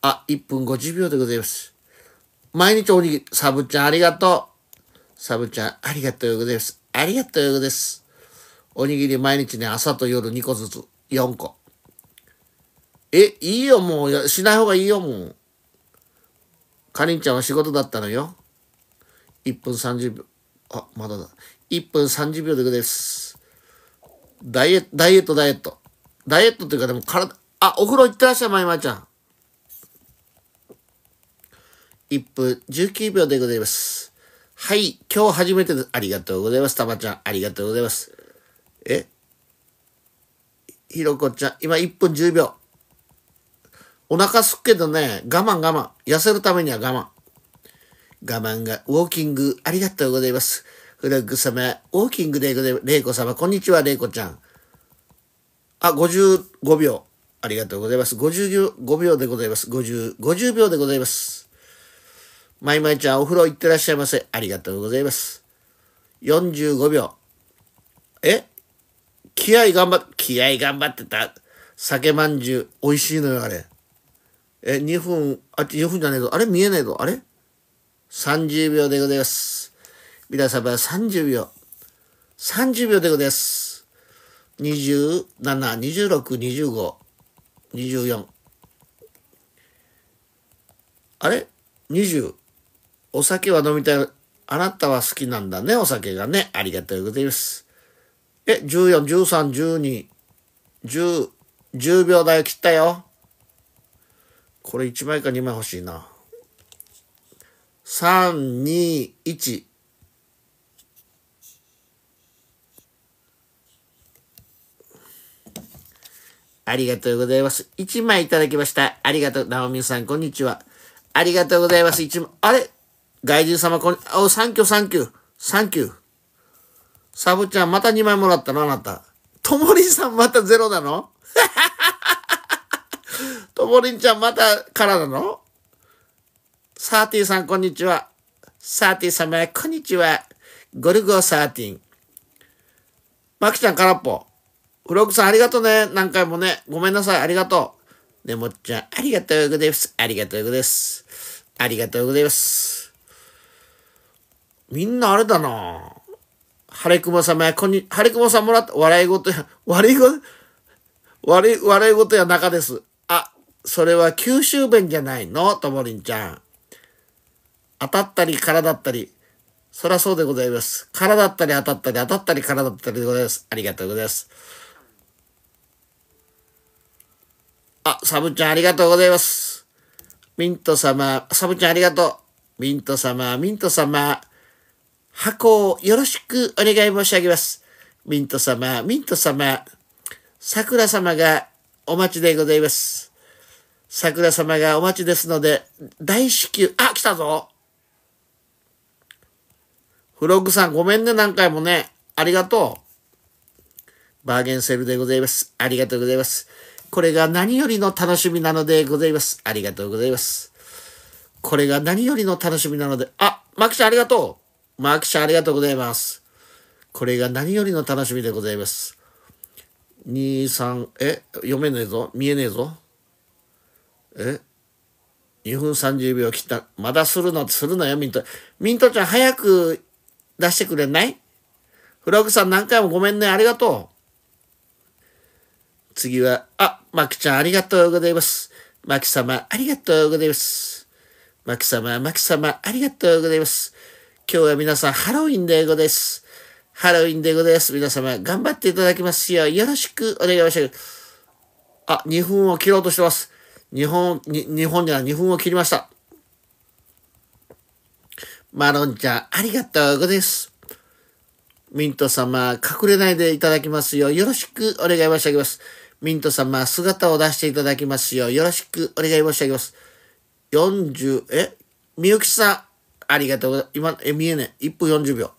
あ、1分50秒でございます。毎日おにぎり、サブちゃんありがとう。サブちゃんありがとうよぐです。ありがとうよぐです。おにぎり毎日ね、朝と夜2個ずつ、4個。え、いいよ、もう、しない方がいいよ、もう。かりんちゃんは仕事だったのよ。1分30秒。あ、まだだ。1分30秒でございます。ダイエット、ダイエット、ダイエット。ダイエットというか、でも体、あ、お風呂行ってらっしゃい、まいまちゃん。1分19秒でございます。はい、今日初めてです。ありがとうございます。たまちゃん、ありがとうございます。えひろこちゃん、今1分10秒。お腹すくけどね、我慢我慢。痩せるためには我慢。我慢が、ウォーキング、ありがとうございます。フラッグ様、ウォーキングでございます。レイコ様、こんにちは、レイコちゃん。あ、55秒。ありがとうございます。55秒でございます。50、50秒でございます。まいまいちゃん、お風呂行ってらっしゃいませ。ありがとうございます。45秒。え気合頑張っ気合頑張ってた。酒まんじゅう、美味しいのよ、あれ。え、2分、あ、4分じゃねえぞ。あれ見えないぞ。あれ ?30 秒でございます。皆様、30秒。30秒でございます。27、26、25、24。あれ ?20。お酒は飲みたい。あなたは好きなんだね、お酒がね。ありがとうございます。え、14、13、12、10、10秒台切ったよ。これ1枚か2枚欲しいな。3、2、1。ありがとうございます。1枚いただきました。ありがとう。ナオミさん、こんにちは。ありがとうございます。1枚。あれ外人様こんお、サンキューサンキュー、サンキュー。サブちゃんまた2枚もらったのあなた。ともりんさんまたゼロなのともりんちゃんまたからなのサーティーさんこんにちは。サーティー様こんにちは。ゴルゴサーティン。まきちゃん空っぽ。フロークさんありがとうね。何回もね。ごめんなさい。ありがとう。ねもっちゃんありがとうございます。ありがとうございます。ありがとうございます。みんなあれだな晴れ熊様や、こんに、晴れ熊さんもらった、笑い事や、悪いご、悪い、笑い事や中です。あ、それは九州弁じゃないのともりんちゃん。当たったり空だったり。そらそうでございます。空だったり当たったり当たったり空だったりでございます。ありがとうございます。あ、サブちゃんありがとうございます。ミント様、サブちゃんありがとう。ミント様、ミント様。箱をよろしくお願い申し上げます。ミント様、ミント様、桜様がお待ちでございます。桜様がお待ちですので、大至急、あ、来たぞフロッグさんごめんね、何回もね。ありがとう。バーゲンセールでございます。ありがとうございます。これが何よりの楽しみなのでございます。ありがとうございます。これが何よりの楽しみなので、あ、マキちゃんありがとう。マークちゃんありがとうございます。これが何よりの楽しみでございます。2、3、え、読めねえぞ。見えねえぞ。え、2分30秒切った。まだするの、するのよ、ミント。ミントちゃん早く出してくれないフラグさん何回もごめんね。ありがとう。次は、あ、マキちゃんありがとうございます。マキ様ありがとうございます。マキ様、マキ様ありがとうございます。今日は皆さんハロウィンでごです。ハロウィンでごです。皆様頑張っていただきますようよろしくお願いします。あ、2分を切ろうとしてます。日本、に、日本では2分を切りました。マロンちゃん、ありがとうごです。ミント様、隠れないでいただきますよよろしくお願い申し上げます。ミント様、姿を出していただきますようよろしくお願い申し上げます。40、えみゆきさん、ありがとうございます。今、え、見えない。1分40秒。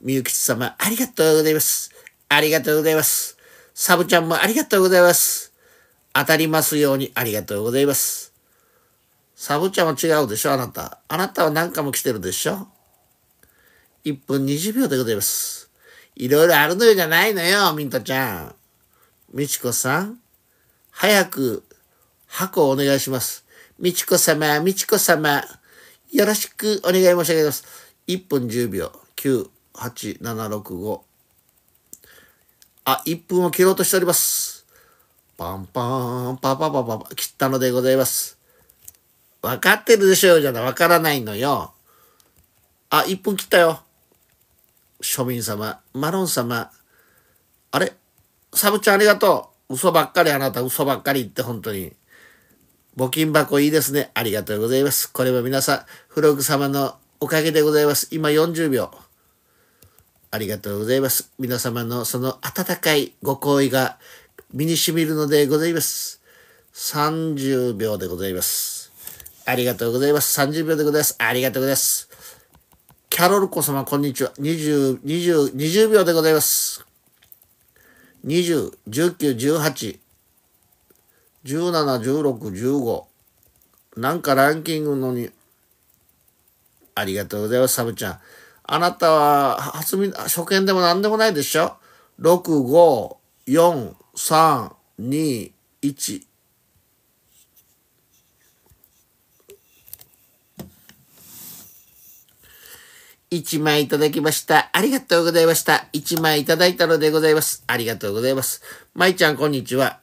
みゆきち様、ありがとうございます。ありがとうございます。サブちゃんもありがとうございます。当たりますようにありがとうございます。サブちゃんは違うでしょ、あなた。あなたは何回も来てるでしょ。1分20秒でございます。いろいろあるのよじゃないのよ、ミントちゃん。みちこさん、早く箱をお願いします。みちこ様、みちこ様。よろしくお願い申し上げます。1分10秒、9、8、7、6、5。あ、1分を切ろうとしております。パンパン、パパパパパ、切ったのでございます。わかってるでしょうじゃない、わからないのよ。あ、1分切ったよ。庶民様、マロン様。あれサブちゃんありがとう。嘘ばっかりあなた、嘘ばっかり言って本当に。募金箱いいですね。ありがとうございます。これは皆さん、フログ様のおかげでございます。今40秒。ありがとうございます。皆様のその温かいご厚意が身に染みるのでございます。30秒でございます。ありがとうございます。30秒でございます。ありがとうございます。キャロルコ様、こんにちは。20、20、20秒でございます。20、19、18、17、16、15。なんかランキングのに、ありがとうございます、サブちゃん。あなたは、初見、初見でも何でもないでしょ ?6、5、4、3、2、1。1枚いただきました。ありがとうございました。1枚いただいたのでございます。ありがとうございます。まいちゃん、こんにちは。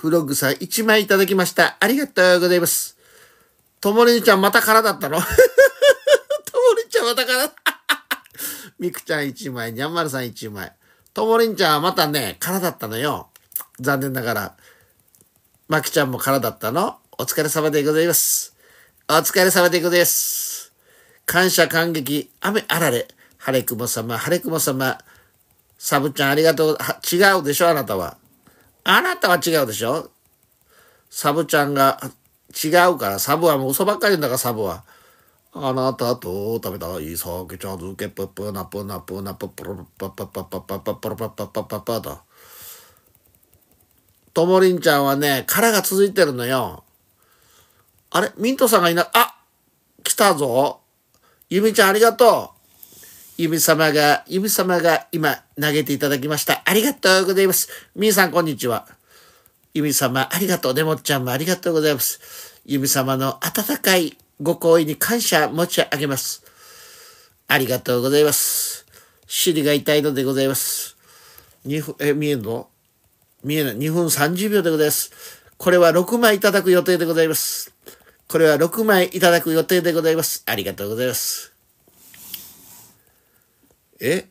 フロッグさん1枚いただきました。ありがとうございます。ともりんちゃんまた空だったの ともりんちゃんまた空みくちゃん1枚、にゃんまるさん1枚。ともりんちゃんはまたね、空だったのよ。残念ながら。まきちゃんも空だったの。お疲れ様でございます。お疲れ様でございます。感謝感激、雨あられ、晴れ雲様、晴れ雲様。サブちゃんありがとう。違うでしょ、あなたは。あなたは違うでしょサブちゃんが違うから、サブはもう嘘ばっかり言うんだから、サブは。あなたと食べたいい酒ん漬けぷぷなぷなぷなぷぷるぱぱぱぱぱぱぱぱぱぱぱぱと。ともりんちゃんはね、殻が続いてるのよ。あれミントさんがいな、あ来たぞ。ゆみちゃんありがとう。ゆみ様が、ゆみ様が今投げていただきました。ありがとうございます。みーさんこんにちは。ゆみ様ありがとう。ねもっちゃんもありがとうございます。ゆみ様の温かいご好意に感謝持ち上げます。ありがとうございます。尻が痛いのでございます。2分、え、見えんの見えない。2分30秒でございます。これは6枚いただく予定でございます。これは6枚いただく予定でございます。ありがとうございます。え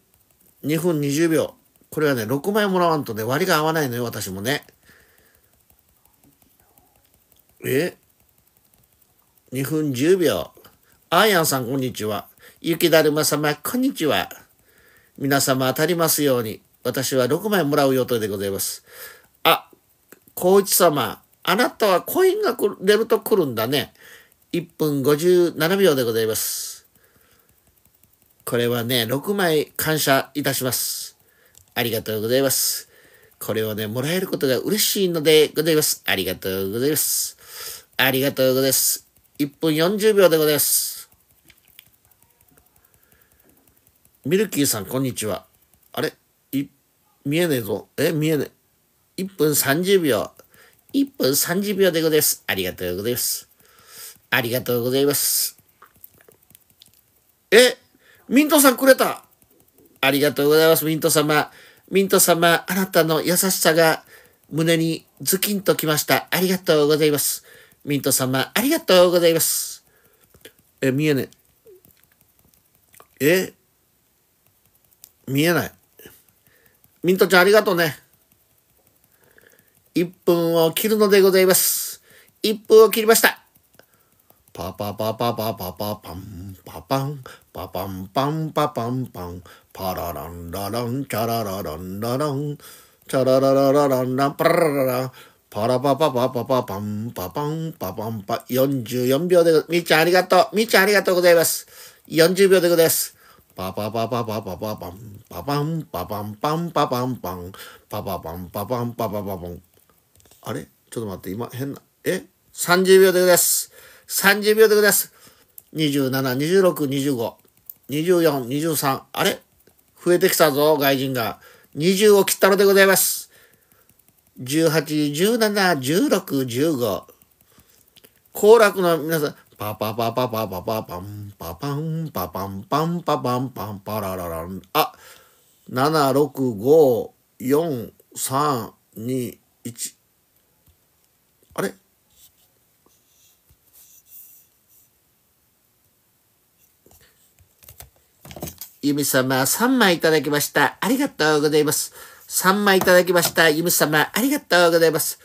?2 分20秒。これはね、6枚もらわんとね、割が合わないのよ、私もね。え ?2 分10秒。アーヤンさん、こんにちは。雪だるま様、こんにちは。皆様当たりますように。私は6枚もらう予定でございます。あ、孝一様、あなたはコインが出ると来るんだね。1分57秒でございます。これはね、6枚感謝いたします。ありがとうございます。これをね、もらえることが嬉しいのでございます。ありがとうございます。ありがとうございます。1分40秒でございます。ミルキーさん、こんにちは。あれい、見えねえぞ。え、見えねえ。1分30秒。1分30秒でございます。ありがとうございます。ありがとうございます。えミントさんくれたありがとうございます、ミント様。ミント様、あなたの優しさが胸にズキンときました。ありがとうございます。ミント様、ありがとうございます。え、見えねえ。え見えない。ミントちゃん、ありがとうね。1分を切るのでございます。1分を切りました。パパパパパパパパンパパンパパンパンパパンパンパラランラランチャララランラランチャララララランランパララランパラパパパパパパンパパンパパンパ44秒でみーちゃんありがとうみーちゃんありがとうございます40秒でございますパパパパパパパパンパパンパパンパンパパンパンパパパンパパンパパパンあれちょっと待って今変なえ30秒でございます30秒でございます。27、26、25、24、23。あれ増えてきたぞ、外人が。20を切ったのでございます。18、17、16、15。行楽の皆さん、パパパパパパパパン、パパン、パパン、パン、パパン、パン、パラララン。あ、7、6、5、4、3、2、1。ゆみ様3枚いただきました。ありがとうございます。3枚いただきました。ゆみ様、ありがとうございます。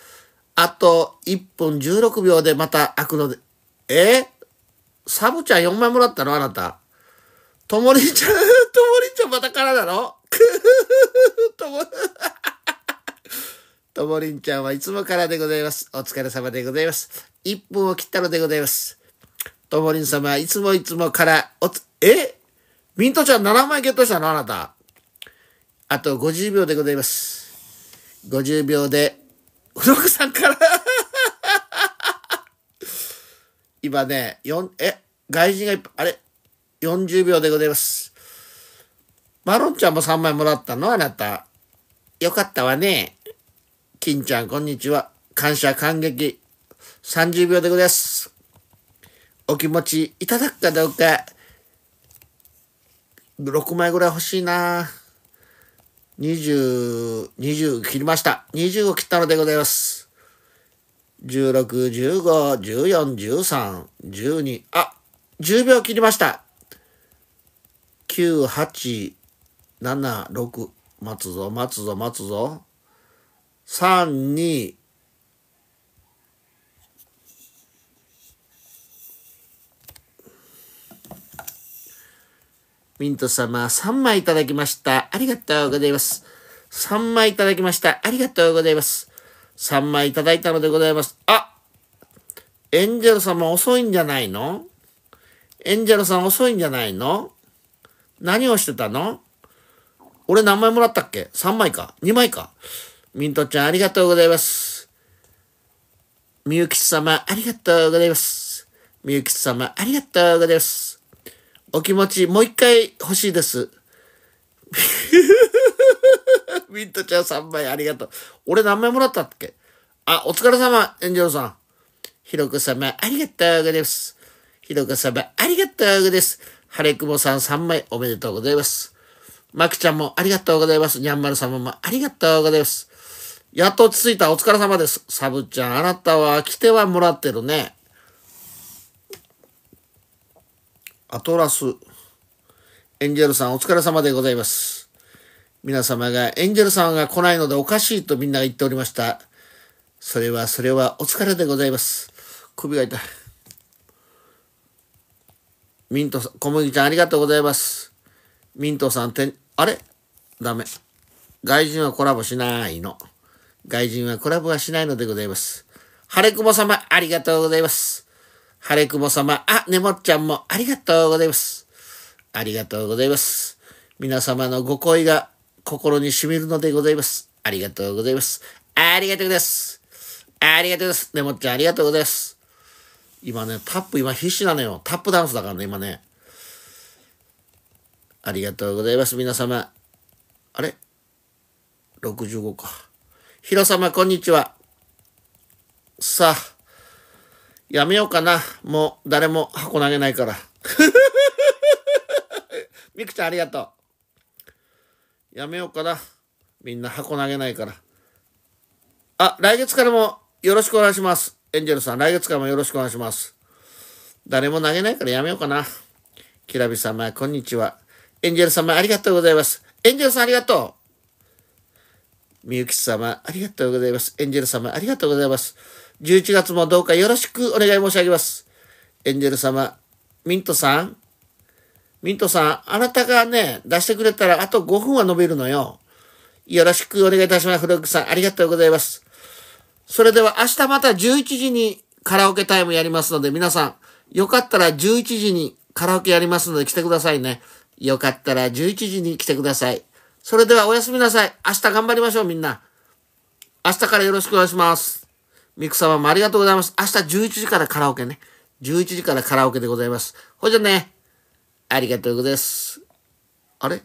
あと1分16秒でまた開くので。えサブちゃん4枚もらったのあなた。ともりちゃん、ともりちゃんまたからだろ とも、ともりんちゃんはいつもからでございます。お疲れ様でございます。1分を切ったのでございます。ともりん様、いつもいつもから、おつ、えミントちゃん7枚ゲットしたのあなた。あと50秒でございます。50秒で、うどくさんから 今ね、4、え、外人がいっぱい、あれ ?40 秒でございます。マロンちゃんも3枚もらったのあなた。よかったわね。金ちゃん、こんにちは。感謝感激。30秒でございます。お気持ちいただくかどうか、6枚ぐらい欲しいな20、20切りました。20を切ったのでございます。16、15、14、13、12、あ、10秒切りました。9、8、7、6、待つぞ、待つぞ、待つぞ。3、2、ミント様、3枚いただきました。ありがとうございます。3枚いただきました。ありがとうございます。3枚いただいたのでございます。あエンジェル様遅いんじゃないのエンジェルさん遅いんじゃないの何をしてたの俺何枚もらったっけ ?3 枚か ?2 枚かミントちゃんありがとうございます。みゆきち様ありがとうございます。みゆきち様ありがとうございます。お気持ち、もう一回欲しいです。ミントちゃん3枚ありがとう。俺何枚もらったっけあ、お疲れ様、炎上さん。ひろこ様、ありがとうございます。ひろこ様、ありがとうございます。晴れくもさん3枚おめでとうございます。まきちゃんもありがとうございます。にゃんまる様もありがとうございます。やっと落ち着いたお疲れ様です。サブちゃん、あなたは来てはもらってるね。アトラス。エンジェルさんお疲れ様でございます。皆様がエンジェルさんが来ないのでおかしいとみんなが言っておりました。それはそれはお疲れでございます。首が痛い。ミントさん、小麦ちゃんありがとうございます。ミントさんてん、あれダメ。外人はコラボしないの。外人はコラボはしないのでございます。晴れ雲様ありがとうございます。晴れ雲様、あ、ねもっちゃんもありがとうございます。ありがとうございます。皆様のご恋意が心に染みるのでございます。ありがとうございます。ありがとうございます。ありがとうございます。ねもっちゃんありがとうございます。今ね、タップ、今必死なのよ。タップダンスだからね、今ね。ありがとうございます、皆様。あれ ?65 か。ヒロ様、こんにちは。さあ。やめようかな。もう誰も箱投げないから。み くちゃんありがとう。やめようかな。みんな箱投げないから。あ、来月からもよろしくお願いします。エンジェルさん、来月からもよろしくお願いします。誰も投げないからやめようかな。きらび様、こんにちは。エンジェル様、ありがとうございます。エンジェルさん、ありがとう。みゆき様、ありがとうございます。エンジェル様、ありがとうございます。11月もどうかよろしくお願い申し上げます。エンジェル様、ミントさん、ミントさん、あなたがね、出してくれたらあと5分は伸びるのよ。よろしくお願いいたします。フロッグさん、ありがとうございます。それでは明日また11時にカラオケタイムやりますので、皆さん、よかったら11時にカラオケやりますので来てくださいね。よかったら11時に来てください。それではおやすみなさい。明日頑張りましょう、みんな。明日からよろしくお願いします。ミク様もありがとうございます。明日11時からカラオケね。11時からカラオケでございます。ほいじゃね。ありがとうございます。あれ